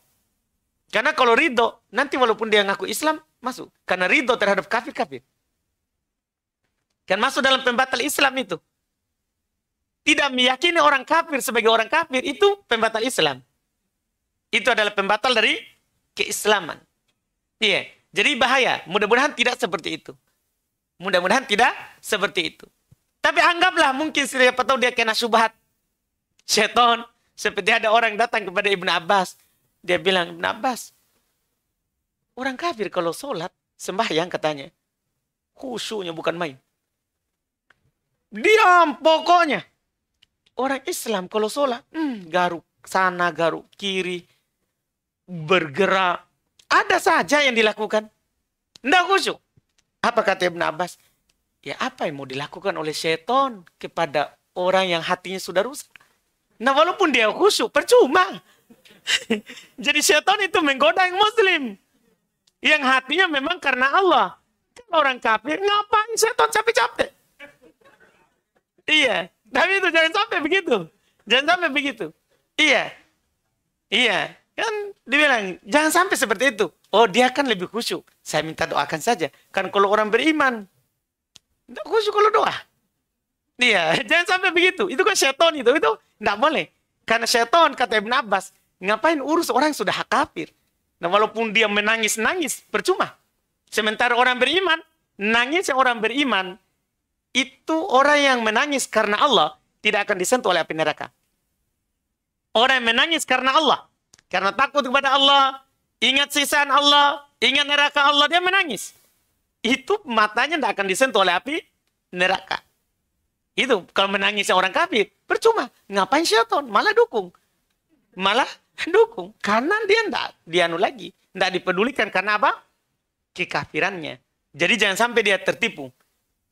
Karena kalau ridho, nanti walaupun dia ngaku Islam, masuk. Karena ridho terhadap kafir-kafir. Kan masuk dalam pembatal Islam itu. Tidak meyakini orang kafir sebagai orang kafir, itu pembatal Islam. Itu adalah pembatal dari keislaman. Iya. Yeah. Jadi bahaya. Mudah-mudahan tidak seperti itu. Mudah-mudahan tidak seperti itu. Tapi anggaplah mungkin siapa tahu dia kena subhat. Seton. Seperti ada orang datang kepada Ibn Abbas. Dia bilang, Ibn Abbas, orang kafir kalau sholat, sembahyang katanya, khusyuknya bukan main. Diam pokoknya. Orang Islam kalau sholat, hmm, garuk sana, garuk kiri, bergerak. Ada saja yang dilakukan. Tidak khusyuk. Apa kata Ibn Abbas? Ya apa yang mau dilakukan oleh seton kepada orang yang hatinya sudah rusak? Nah walaupun dia khusyuk, percuma. Jadi setan itu menggoda yang muslim. Yang hatinya memang karena Allah. orang kafir, ngapain setan capek-capek? iya. Tapi itu jangan sampai begitu. Jangan sampai begitu. Iya. Iya. Kan dibilang, jangan sampai seperti itu. Oh dia kan lebih khusyuk. Saya minta doakan saja. Kan kalau orang beriman, itu khusyuk kalau doa. Iya, jangan sampai begitu. Itu kan setan itu. Itu tidak boleh. Karena setan kata Ibn Abbas, Ngapain urus orang yang sudah hak kafir? Nah, walaupun dia menangis-nangis, percuma. Sementara orang beriman, nangis yang orang beriman, itu orang yang menangis karena Allah tidak akan disentuh oleh api neraka. Orang yang menangis karena Allah, karena takut kepada Allah, ingat sisaan Allah, ingat neraka Allah, dia menangis. Itu matanya tidak akan disentuh oleh api neraka. Itu kalau menangis orang kafir, percuma. Ngapain syaitan? Malah dukung. Malah Dukung. Karena dia tidak dianu lagi. tidak dipedulikan. Karena apa? Kekafirannya. Jadi jangan sampai dia tertipu.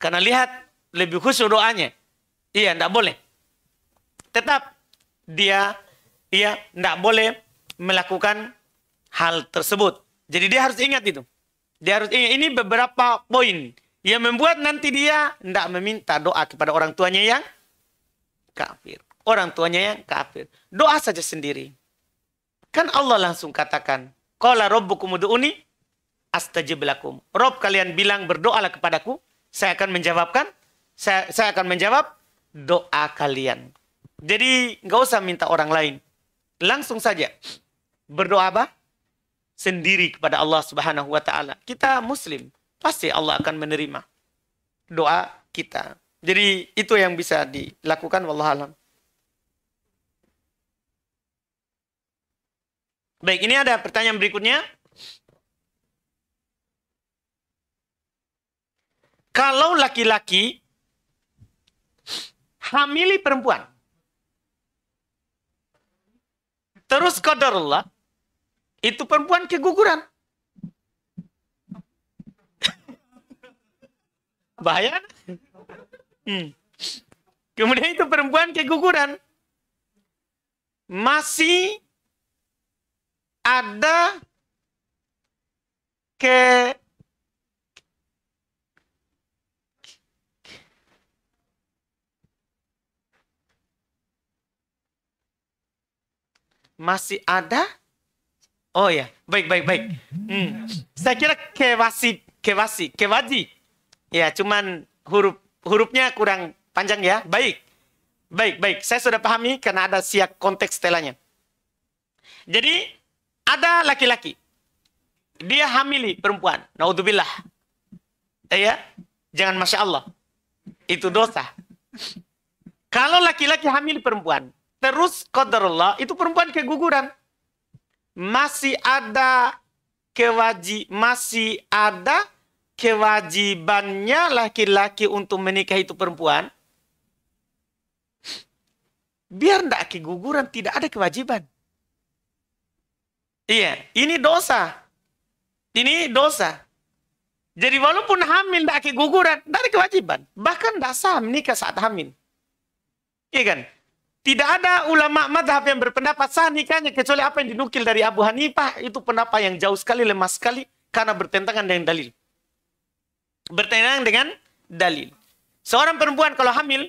Karena lihat lebih khusus doanya. Iya, tidak boleh. Tetap dia iya tidak boleh melakukan hal tersebut. Jadi dia harus ingat itu. Dia harus ingat. Ini beberapa poin yang membuat nanti dia tidak meminta doa kepada orang tuanya yang kafir. Orang tuanya yang kafir. Doa saja sendiri. Kan Allah langsung katakan, Qala rabbukum ud'uni astajib lakum. Rob kalian bilang berdoalah kepadaku, saya akan menjawabkan, saya, saya akan menjawab doa kalian. Jadi nggak usah minta orang lain. Langsung saja berdoa apa? Sendiri kepada Allah Subhanahu wa taala. Kita muslim, pasti Allah akan menerima doa kita. Jadi itu yang bisa dilakukan wallahualam. Baik, ini ada pertanyaan berikutnya. Kalau laki-laki hamili perempuan, terus kodarullah, itu perempuan keguguran. Bahaya. Kan? Hmm. Kemudian itu perempuan keguguran. Masih ada ke masih ada oh ya baik baik baik hmm. saya kira kewasi kewasi kewadi ya cuman huruf hurufnya kurang panjang ya baik baik baik saya sudah pahami karena ada siak konteks telanya jadi ada laki-laki. Dia hamili perempuan. Naudzubillah. Ya. Jangan Masya Allah. Itu dosa. Kalau laki-laki hamil perempuan. Terus qadarullah itu perempuan keguguran. Masih ada kewaji masih ada kewajibannya laki-laki untuk menikah itu perempuan. Biar tidak keguguran, tidak ada kewajiban. Iya, ini dosa. Ini dosa. Jadi walaupun hamil tidak keguguran, dari kewajiban. Bahkan tidak sah menikah saat hamil. Iya kan? Tidak ada ulama madhab yang berpendapat sah nikahnya kecuali apa yang dinukil dari Abu Hanifah. Itu pendapat yang jauh sekali, lemah sekali karena bertentangan dengan dalil. Bertentangan dengan dalil. Seorang perempuan kalau hamil,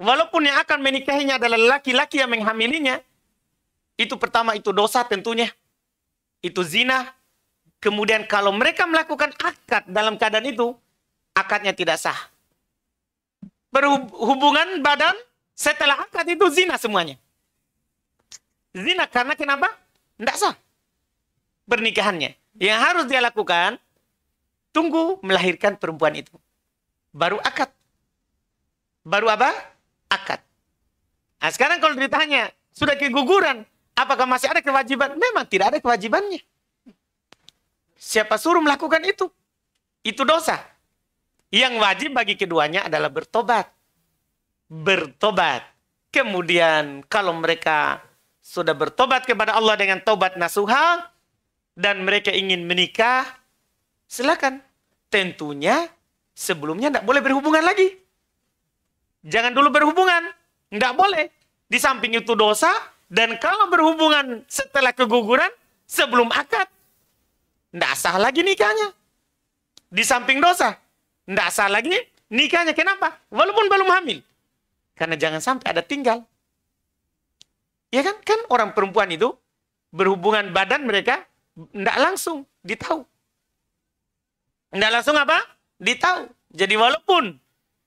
walaupun yang akan menikahinya adalah laki-laki yang menghamilinya, itu pertama itu dosa tentunya. Itu zina. Kemudian kalau mereka melakukan akad dalam keadaan itu, akadnya tidak sah. Berhubungan badan setelah akad itu zina semuanya. Zina karena kenapa? Tidak sah pernikahannya. Yang harus dia lakukan, tunggu melahirkan perempuan itu. Baru akad. Baru apa? Akad. Nah, sekarang kalau ditanya, sudah keguguran, Apakah masih ada kewajiban? Memang tidak ada kewajibannya. Siapa suruh melakukan itu? Itu dosa. Yang wajib bagi keduanya adalah bertobat. Bertobat. Kemudian kalau mereka sudah bertobat kepada Allah dengan tobat nasuha dan mereka ingin menikah, silakan. Tentunya sebelumnya tidak boleh berhubungan lagi. Jangan dulu berhubungan. Tidak boleh. Di samping itu dosa, dan kalau berhubungan setelah keguguran, sebelum akad, tidak sah lagi nikahnya. Di samping dosa, tidak sah lagi nikahnya. Kenapa? Walaupun belum hamil. Karena jangan sampai ada tinggal. Ya kan? Kan orang perempuan itu berhubungan badan mereka tidak langsung ditahu. Tidak langsung apa? Ditahu. Jadi walaupun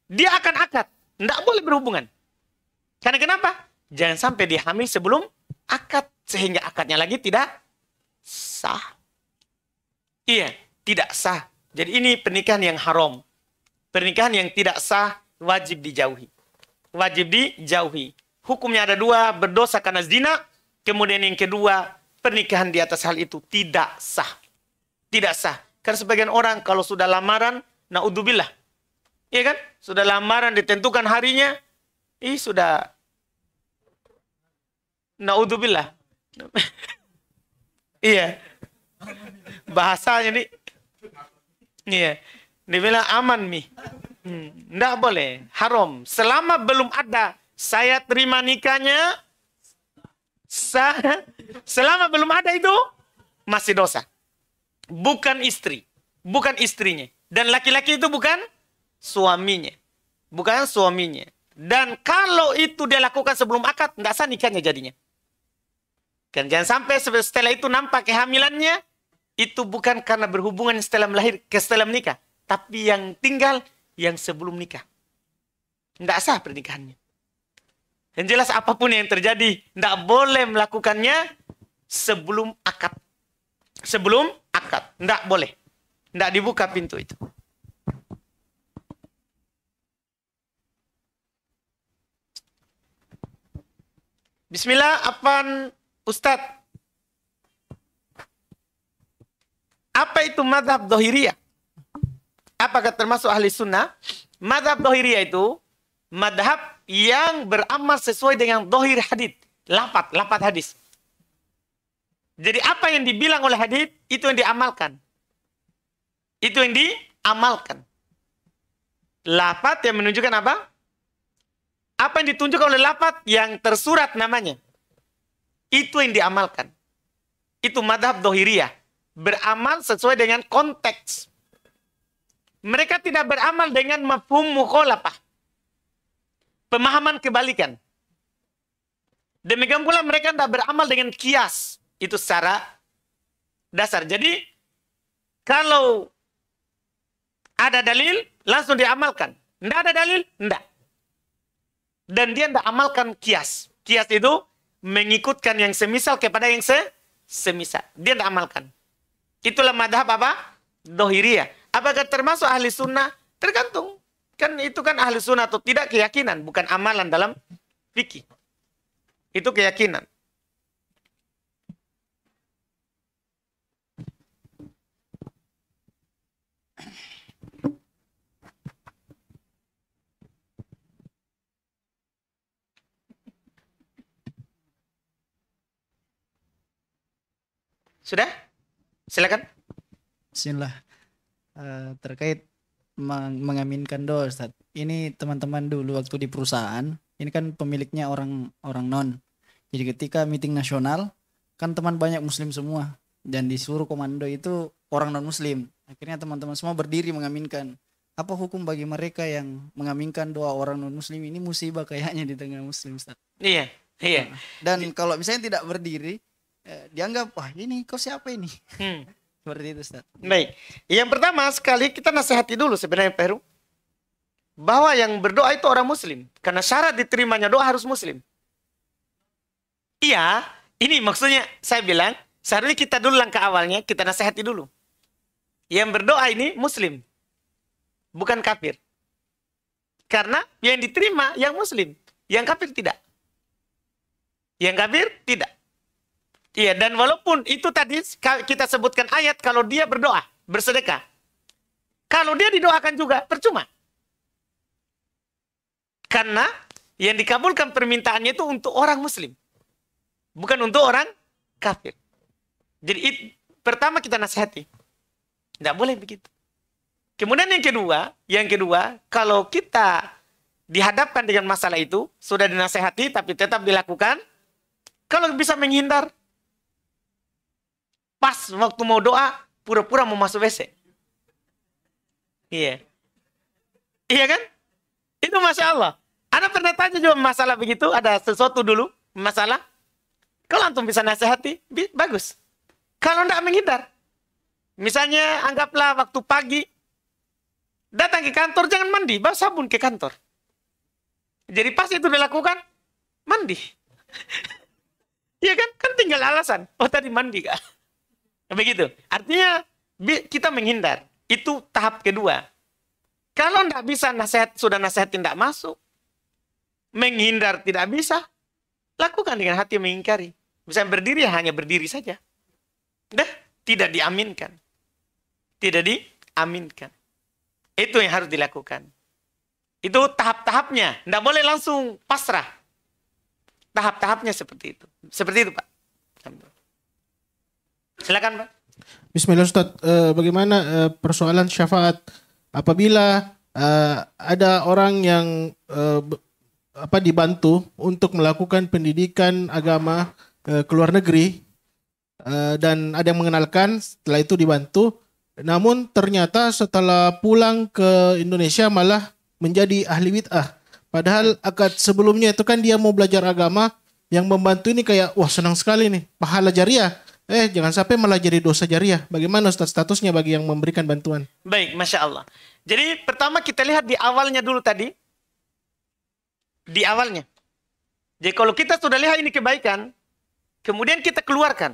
dia akan akad, tidak boleh berhubungan. Karena kenapa? Jangan sampai dihamil sebelum akad sehingga akadnya lagi tidak sah. Iya, tidak sah. Jadi ini pernikahan yang haram. Pernikahan yang tidak sah wajib dijauhi. Wajib dijauhi. Hukumnya ada dua, berdosa karena zina. Kemudian yang kedua, pernikahan di atas hal itu tidak sah. Tidak sah. Karena sebagian orang kalau sudah lamaran, naudzubillah. Iya kan? Sudah lamaran ditentukan harinya, ih sudah Naudzubillah. iya. Bahasanya nih. Iya. Dia bilang aman mi. Hmm, boleh, haram. Selama belum ada saya terima nikahnya, sa selama belum ada itu masih dosa. Bukan istri, bukan istrinya. Dan laki-laki itu bukan suaminya. Bukan suaminya. Dan kalau itu dia lakukan sebelum akad, nggak sah nikahnya jadinya. Kan jangan sampai setelah itu nampak kehamilannya itu bukan karena berhubungan setelah melahir ke setelah menikah, tapi yang tinggal yang sebelum nikah. Tidak sah pernikahannya. Yang jelas apapun yang terjadi, tidak boleh melakukannya sebelum akad. Sebelum akad, tidak boleh. Tidak dibuka pintu itu. Bismillah, apa Ustadz, apa itu madhab dohiriyah? Apakah termasuk ahli sunnah? Madhab dohiriyah itu madhab yang beramal sesuai dengan dohir hadith. Lapat, lapat hadis. Jadi apa yang dibilang oleh hadith, itu yang diamalkan. Itu yang diamalkan. Lapat yang menunjukkan apa? Apa yang ditunjukkan oleh lapat yang tersurat namanya. Itu yang diamalkan. Itu madhab dohiriyah. Beramal sesuai dengan konteks. Mereka tidak beramal dengan mafhum mukholapah. Pemahaman kebalikan. Demikian pula mereka tidak beramal dengan kias. Itu secara dasar. Jadi, kalau ada dalil, langsung diamalkan. Tidak ada dalil, tidak. Dan dia tidak amalkan kias. Kias itu mengikutkan yang semisal kepada yang se semisal. Dia tidak amalkan. Itulah madhab apa? Dohiriyah. Apakah termasuk ahli sunnah? Tergantung. Kan itu kan ahli sunnah atau tidak keyakinan. Bukan amalan dalam fikih. Itu keyakinan. Sudah? Silakan. Bismillah. Uh, terkait meng mengaminkan doa Ini teman-teman dulu waktu di perusahaan, ini kan pemiliknya orang orang non. Jadi ketika meeting nasional, kan teman banyak muslim semua dan disuruh komando itu orang non muslim. Akhirnya teman-teman semua berdiri mengaminkan. Apa hukum bagi mereka yang mengaminkan doa orang non muslim ini musibah kayaknya di tengah muslim Ustaz. Iya, iya. Dan kalau misalnya tidak berdiri, Eh, dianggap wah ini kau siapa ini hmm. seperti itu Ustaz. baik yang pertama sekali kita nasihati dulu sebenarnya Peru bahwa yang berdoa itu orang muslim karena syarat diterimanya doa harus muslim iya ini maksudnya saya bilang seharusnya kita dulu langkah awalnya kita nasihati dulu yang berdoa ini muslim bukan kafir karena yang diterima yang muslim yang kafir tidak yang kafir tidak Iya, dan walaupun itu tadi kita sebutkan ayat kalau dia berdoa, bersedekah. Kalau dia didoakan juga, percuma. Karena yang dikabulkan permintaannya itu untuk orang muslim. Bukan untuk orang kafir. Jadi it, pertama kita nasihati. Tidak boleh begitu. Kemudian yang kedua, yang kedua, kalau kita dihadapkan dengan masalah itu, sudah dinasehati tapi tetap dilakukan, kalau bisa menghindar, pas waktu mau doa pura-pura mau masuk WC. Iya. Iya kan? Itu Masya Allah. Anda pernah tanya juga masalah begitu? Ada sesuatu dulu? Masalah? Kalau antum bisa nasihati, bagus. Kalau tidak menghindar. Misalnya anggaplah waktu pagi, datang ke kantor jangan mandi, bawa sabun ke kantor. Jadi pas itu dilakukan, mandi. Iya kan? Kan tinggal alasan. Oh tadi mandi kak. Begitu. Artinya kita menghindar. Itu tahap kedua. Kalau tidak bisa nasihat, sudah nasihat tidak masuk. Menghindar tidak bisa. Lakukan dengan hati mengingkari. Bisa berdiri ya hanya berdiri saja. Dah, tidak diaminkan. Tidak diaminkan. Itu yang harus dilakukan. Itu tahap-tahapnya. Tidak boleh langsung pasrah. Tahap-tahapnya seperti itu. Seperti itu Pak. Alhamdulillah. Silakan Pak. Bismillah uh, bagaimana uh, persoalan syafaat apabila uh, ada orang yang uh, apa dibantu untuk melakukan pendidikan agama uh, ke luar negeri uh, dan ada yang mengenalkan setelah itu dibantu namun ternyata setelah pulang ke Indonesia malah menjadi ahli bid'ah. Padahal akad sebelumnya itu kan dia mau belajar agama yang membantu ini kayak wah senang sekali nih pahala jariah. Eh, jangan sampai malah jadi dosa jariah. Bagaimana Ustaz statusnya bagi yang memberikan bantuan? Baik, Masya Allah. Jadi pertama kita lihat di awalnya dulu tadi. Di awalnya. Jadi kalau kita sudah lihat ini kebaikan, kemudian kita keluarkan.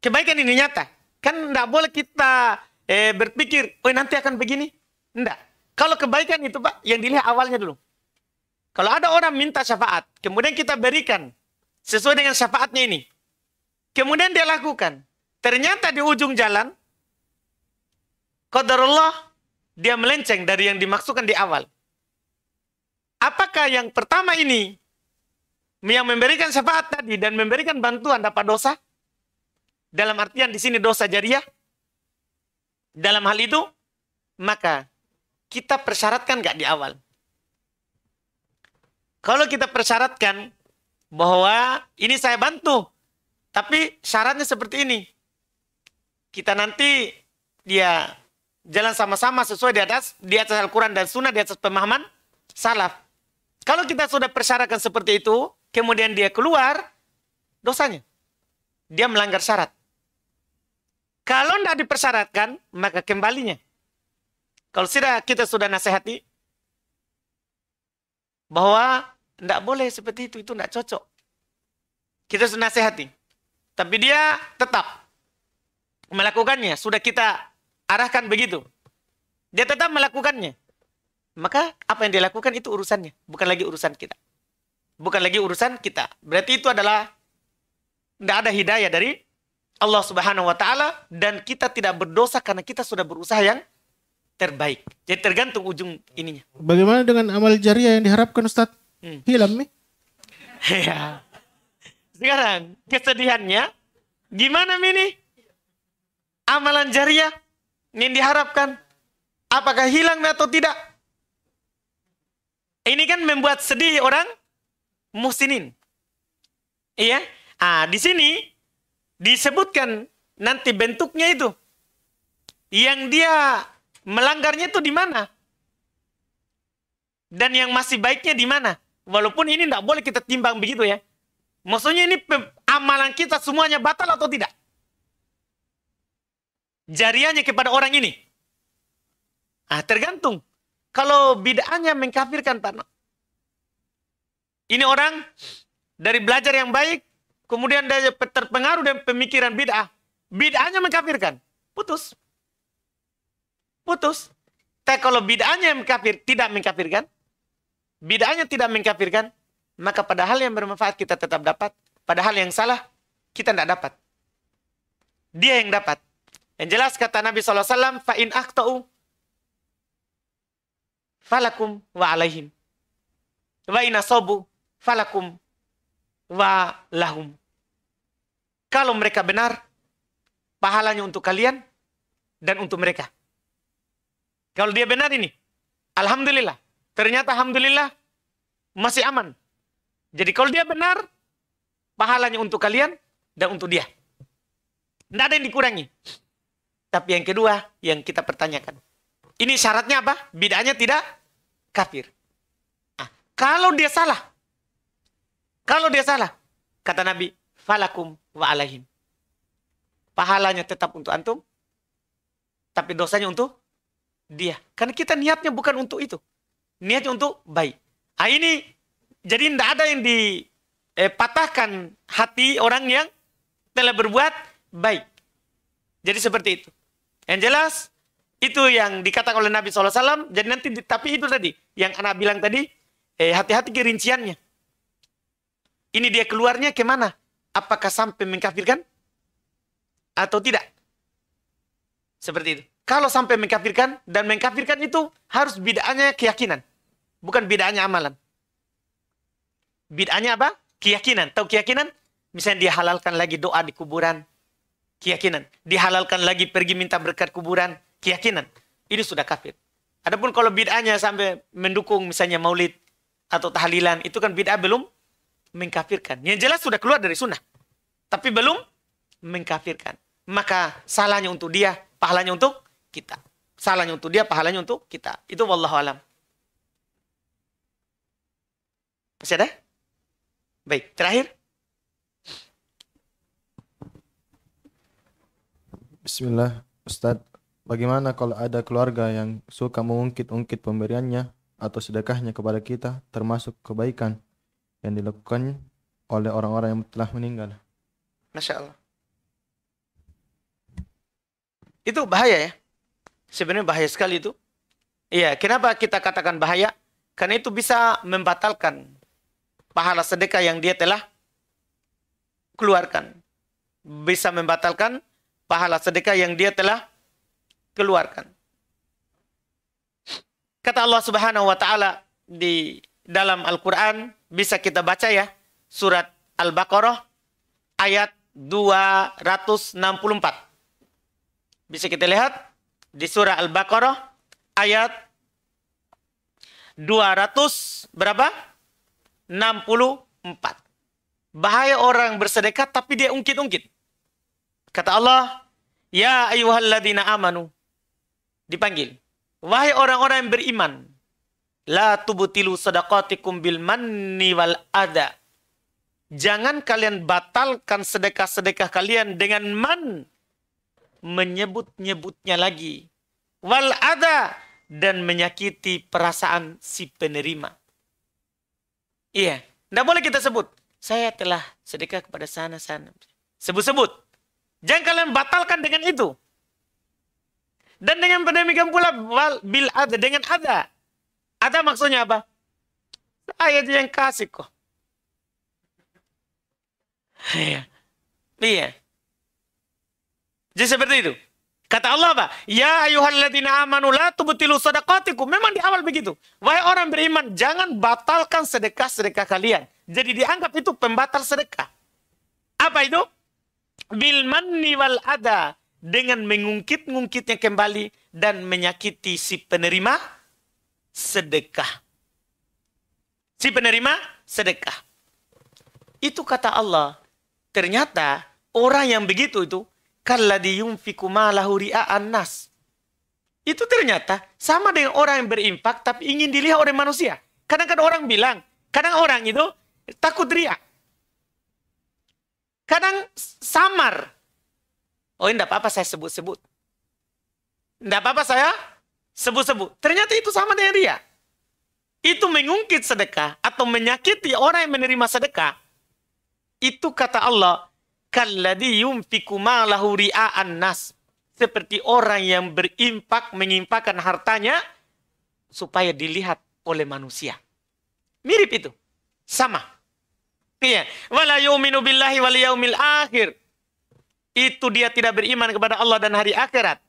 Kebaikan ini nyata. Kan tidak boleh kita eh, berpikir, oh nanti akan begini. Tidak. Kalau kebaikan itu Pak, yang dilihat awalnya dulu. Kalau ada orang minta syafaat, kemudian kita berikan sesuai dengan syafaatnya ini Kemudian dia lakukan. Ternyata di ujung jalan, Qadarullah, dia melenceng dari yang dimaksudkan di awal. Apakah yang pertama ini, yang memberikan syafaat tadi dan memberikan bantuan dapat dosa? Dalam artian di sini dosa jariah? Dalam hal itu, maka kita persyaratkan gak di awal? Kalau kita persyaratkan bahwa ini saya bantu, tapi syaratnya seperti ini. Kita nanti dia jalan sama-sama sesuai di atas di atas Al-Quran dan Sunnah di atas pemahaman salaf. Kalau kita sudah persyaratkan seperti itu, kemudian dia keluar, dosanya. Dia melanggar syarat. Kalau tidak dipersyaratkan, maka kembalinya. Kalau sudah kita sudah nasihati bahwa tidak boleh seperti itu, itu tidak cocok. Kita sudah nasihati. Tapi dia tetap melakukannya. Sudah kita arahkan begitu. Dia tetap melakukannya. Maka apa yang dia lakukan itu urusannya. Bukan lagi urusan kita. Bukan lagi urusan kita. Berarti itu adalah tidak ada hidayah dari Allah Subhanahu wa taala dan kita tidak berdosa karena kita sudah berusaha yang terbaik. Jadi tergantung ujung ininya. Bagaimana dengan amal jariah yang diharapkan Ustaz? Hmm. Hilang nih. ya. Sekarang kesedihannya gimana Mini? Amalan jariah ini diharapkan apakah hilang atau tidak? Ini kan membuat sedih orang musinin. Iya. Ah, di sini disebutkan nanti bentuknya itu. Yang dia melanggarnya itu di mana? Dan yang masih baiknya di mana? Walaupun ini tidak boleh kita timbang begitu ya. Maksudnya ini amalan kita semuanya batal atau tidak? Jariannya kepada orang ini. Ah, tergantung. Kalau bid'ahnya mengkafirkan Pak. Ini orang dari belajar yang baik, kemudian dia terpengaruh dengan pemikiran bid'ah. Bid'ahnya mengkafirkan. Putus. Putus. Tapi kalau bid'ahnya mengkafir, tidak mengkafirkan. Bid'ahnya tidak mengkafirkan, maka padahal yang bermanfaat kita tetap dapat, padahal yang salah kita tidak dapat. Dia yang dapat. Yang jelas kata Nabi SAW, fa'in aktau falakum wa alaihim. Wa inasobu falakum wa lahum. Kalau mereka benar, pahalanya untuk kalian dan untuk mereka. Kalau dia benar ini, Alhamdulillah. Ternyata Alhamdulillah masih aman jadi kalau dia benar, pahalanya untuk kalian dan untuk dia. Tidak ada yang dikurangi. Tapi yang kedua yang kita pertanyakan. Ini syaratnya apa? Bid'ahnya tidak kafir. Nah, kalau dia salah, kalau dia salah, kata Nabi, falakum wa alaihim. Pahalanya tetap untuk antum, tapi dosanya untuk dia. Karena kita niatnya bukan untuk itu. Niatnya untuk baik. Nah, ini jadi tidak ada yang dipatahkan eh, hati orang yang telah berbuat baik. Jadi seperti itu. Yang jelas itu yang dikatakan oleh Nabi SAW. Jadi nanti tapi itu tadi yang anak bilang tadi eh, hati-hati kerinciannya. Ini dia keluarnya kemana? Apakah sampai mengkafirkan atau tidak? Seperti itu. Kalau sampai mengkafirkan dan mengkafirkan itu harus bid'ahnya keyakinan, bukan bid'ahnya amalan bid'ahnya apa? Keyakinan. Tahu keyakinan? Misalnya dia halalkan lagi doa di kuburan. Keyakinan. Dihalalkan lagi pergi minta berkat kuburan. Keyakinan. Ini sudah kafir. Adapun kalau bid'ahnya sampai mendukung misalnya maulid atau tahlilan. Itu kan bid'ah belum mengkafirkan. Yang jelas sudah keluar dari sunnah. Tapi belum mengkafirkan. Maka salahnya untuk dia, pahalanya untuk kita. Salahnya untuk dia, pahalanya untuk kita. Itu wallahu alam. Masih ada? Baik, terakhir. Bismillah, Ustadz. Bagaimana kalau ada keluarga yang suka mengungkit-ungkit pemberiannya atau sedekahnya kepada kita, termasuk kebaikan yang dilakukan oleh orang-orang yang telah meninggal? Masya Allah. Itu bahaya ya. Sebenarnya bahaya sekali itu. Iya, kenapa kita katakan bahaya? Karena itu bisa membatalkan pahala sedekah yang dia telah keluarkan. Bisa membatalkan pahala sedekah yang dia telah keluarkan. Kata Allah Subhanahu wa taala di dalam Al-Qur'an bisa kita baca ya surat Al-Baqarah ayat 264. Bisa kita lihat di surah Al-Baqarah ayat 200 berapa? 64. Bahaya orang bersedekah tapi dia ungkit-ungkit. Kata Allah, Ya ladina amanu. Dipanggil. Wahai orang-orang yang beriman. La tubutilu sadaqatikum bil manni wal ada. Jangan kalian batalkan sedekah-sedekah kalian dengan man. Menyebut-nyebutnya lagi. Wal ada. Dan menyakiti perasaan si penerima. Iya. Tidak boleh kita sebut. Saya telah sedekah kepada sana-sana. Sebut-sebut. Jangan kalian batalkan dengan itu. Dan dengan demikian pula bil ada dengan ada. Ada maksudnya apa? Ayat yang kasih kok. Iya. Iya. Jadi seperti itu. Kata Allah apa? Ya ayuhalladzina amanu la tubtilu sadaqatikum. Memang di awal begitu. Wahai orang beriman, jangan batalkan sedekah-sedekah kalian. Jadi dianggap itu pembatal sedekah. Apa itu? Bil manni wal ada. Dengan mengungkit-ungkitnya kembali dan menyakiti si penerima sedekah. Si penerima sedekah. Itu kata Allah. Ternyata orang yang begitu itu kalladhi yunfiku malahu ria'an nas. Itu ternyata sama dengan orang yang berimpak tapi ingin dilihat oleh manusia. Kadang-kadang orang bilang, kadang orang itu takut riak. Kadang samar. Oh ini apa-apa saya sebut-sebut. Tidak apa-apa saya sebut-sebut. Ternyata itu sama dengan ria. Itu mengungkit sedekah atau menyakiti orang yang menerima sedekah. Itu kata Allah, kalladhi yumfiku ma'lahu ria'an nas. Seperti orang yang berimpak, mengimpakan hartanya supaya dilihat oleh manusia. Mirip itu. Sama. Iya. Wala yu'minu billahi wal yaumil akhir. Itu dia tidak beriman kepada Allah dan hari akhirat.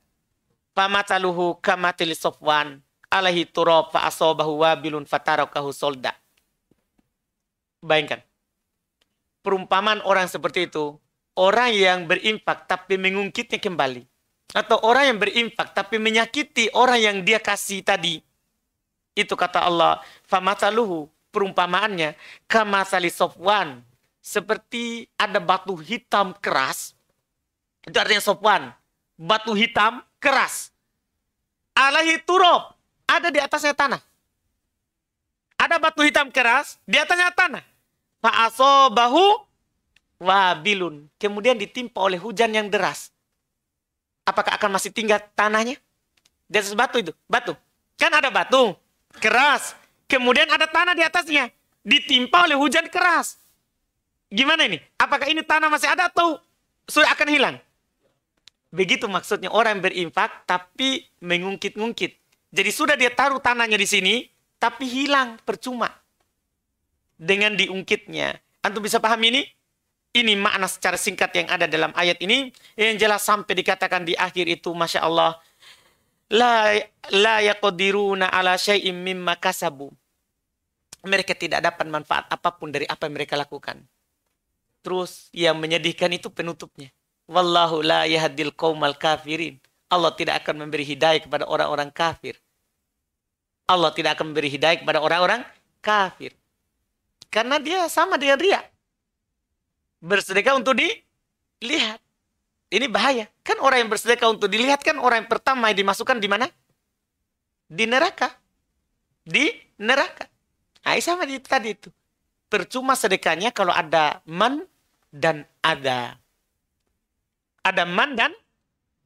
Pamataluhu kamatil sofwan alaihi turab fa asabahu wabilun fatarakahu solda. Bayangkan. Perumpamaan orang seperti itu orang yang berimpak tapi mengungkitnya kembali. Atau orang yang berimpak tapi menyakiti orang yang dia kasih tadi. Itu kata Allah. Famataluhu, perumpamaannya. Kamasali sofwan. Seperti ada batu hitam keras. Itu artinya sofwan. Batu hitam keras. Alahi turob. Ada di atasnya tanah. Ada batu hitam keras, di atasnya tanah. Fa'asobahu wabilun. Kemudian ditimpa oleh hujan yang deras. Apakah akan masih tinggal tanahnya? Di atas batu itu, batu. Kan ada batu, keras. Kemudian ada tanah di atasnya. Ditimpa oleh hujan keras. Gimana ini? Apakah ini tanah masih ada atau sudah akan hilang? Begitu maksudnya orang berinfak tapi mengungkit-ungkit. Jadi sudah dia taruh tanahnya di sini tapi hilang percuma. Dengan diungkitnya. Antum bisa paham ini? Ini makna secara singkat yang ada dalam ayat ini. Yang jelas sampai dikatakan di akhir itu, Masya Allah. La, la yakodiruna ala syai'im mimma kasabu. Mereka tidak dapat manfaat apapun dari apa yang mereka lakukan. Terus yang menyedihkan itu penutupnya. Wallahu la yahdil qawmal kafirin. Allah tidak akan memberi hidayah kepada orang-orang kafir. Allah tidak akan memberi hidayah kepada orang-orang kafir. Karena dia sama dengan riak bersedekah untuk dilihat. Ini bahaya. Kan orang yang bersedekah untuk dilihat kan orang yang pertama yang dimasukkan di mana? Di neraka. Di neraka. Nah, sama di tadi itu. Percuma sedekahnya kalau ada man dan ada. Ada man dan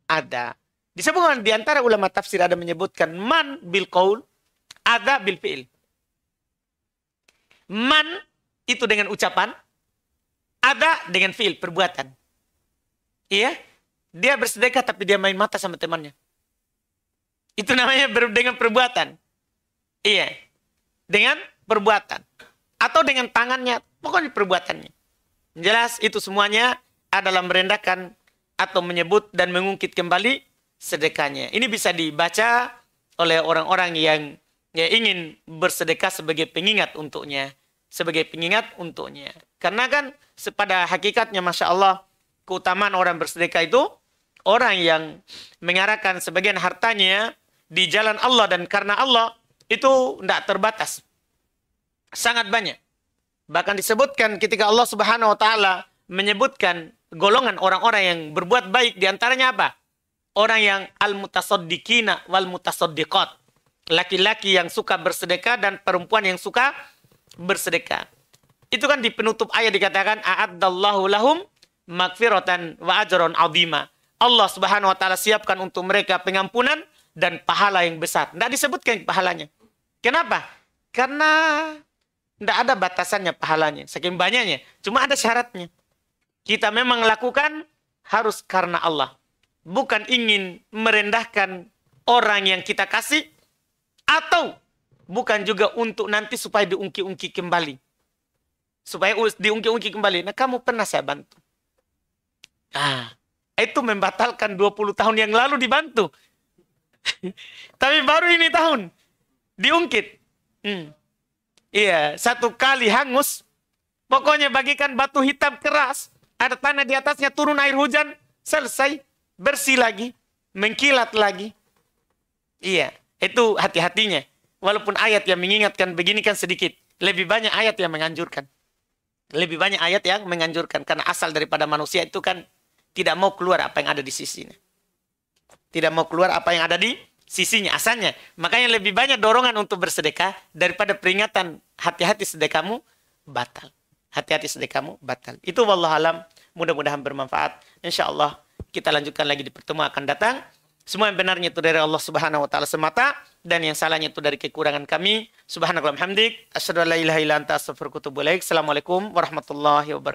ada. Disebutkan di antara ulama tafsir ada menyebutkan man bil qaul, ada bil fi'il. Man itu dengan ucapan, ada dengan fiil, perbuatan. Iya? Dia bersedekah tapi dia main mata sama temannya. Itu namanya ber dengan perbuatan. Iya. Dengan perbuatan. Atau dengan tangannya. Pokoknya perbuatannya. Jelas itu semuanya adalah merendahkan atau menyebut dan mengungkit kembali sedekahnya. Ini bisa dibaca oleh orang-orang yang ya, ingin bersedekah sebagai pengingat untuknya sebagai pengingat untuknya. Karena kan pada hakikatnya Masya Allah keutamaan orang bersedekah itu orang yang mengarahkan sebagian hartanya di jalan Allah dan karena Allah itu tidak terbatas. Sangat banyak. Bahkan disebutkan ketika Allah Subhanahu wa taala menyebutkan golongan orang-orang yang berbuat baik di antaranya apa? Orang yang al-mutasaddiqina wal mutasaddiqat. Laki-laki yang suka bersedekah dan perempuan yang suka bersedekah. Itu kan di penutup ayat dikatakan a'addallahu lahum magfiratan wa ajron azima. Allah Subhanahu wa taala siapkan untuk mereka pengampunan dan pahala yang besar. Tidak disebutkan pahalanya. Kenapa? Karena tidak ada batasannya pahalanya. Saking banyaknya. Cuma ada syaratnya. Kita memang lakukan harus karena Allah. Bukan ingin merendahkan orang yang kita kasih atau bukan juga untuk nanti supaya diungki-ungki kembali. Supaya diungki-ungki kembali. Nah, kamu pernah saya bantu. Ah, itu membatalkan 20 tahun yang lalu dibantu. Tapi baru ini tahun diungkit. Hmm. Iya, satu kali hangus. Pokoknya bagikan batu hitam keras. Ada tanah di atasnya turun air hujan. Selesai. Bersih lagi. Mengkilat lagi. Iya, itu hati-hatinya walaupun ayat yang mengingatkan begini kan sedikit, lebih banyak ayat yang menganjurkan. Lebih banyak ayat yang menganjurkan karena asal daripada manusia itu kan tidak mau keluar apa yang ada di sisinya. Tidak mau keluar apa yang ada di sisinya, asalnya. Makanya lebih banyak dorongan untuk bersedekah daripada peringatan hati-hati sedekamu batal. Hati-hati sedekamu batal. Itu wallahualam mudah-mudahan bermanfaat. Insya Allah kita lanjutkan lagi di pertemuan akan datang. Semua yang benarnya itu dari Allah Subhanahu wa taala semata dan yang salahnya itu dari kekurangan kami. Subhanakallahumma hamdik, asyhadu an la ilaha illa anta astaghfiruka wa atubu Assalamualaikum warahmatullahi wabarakatuh.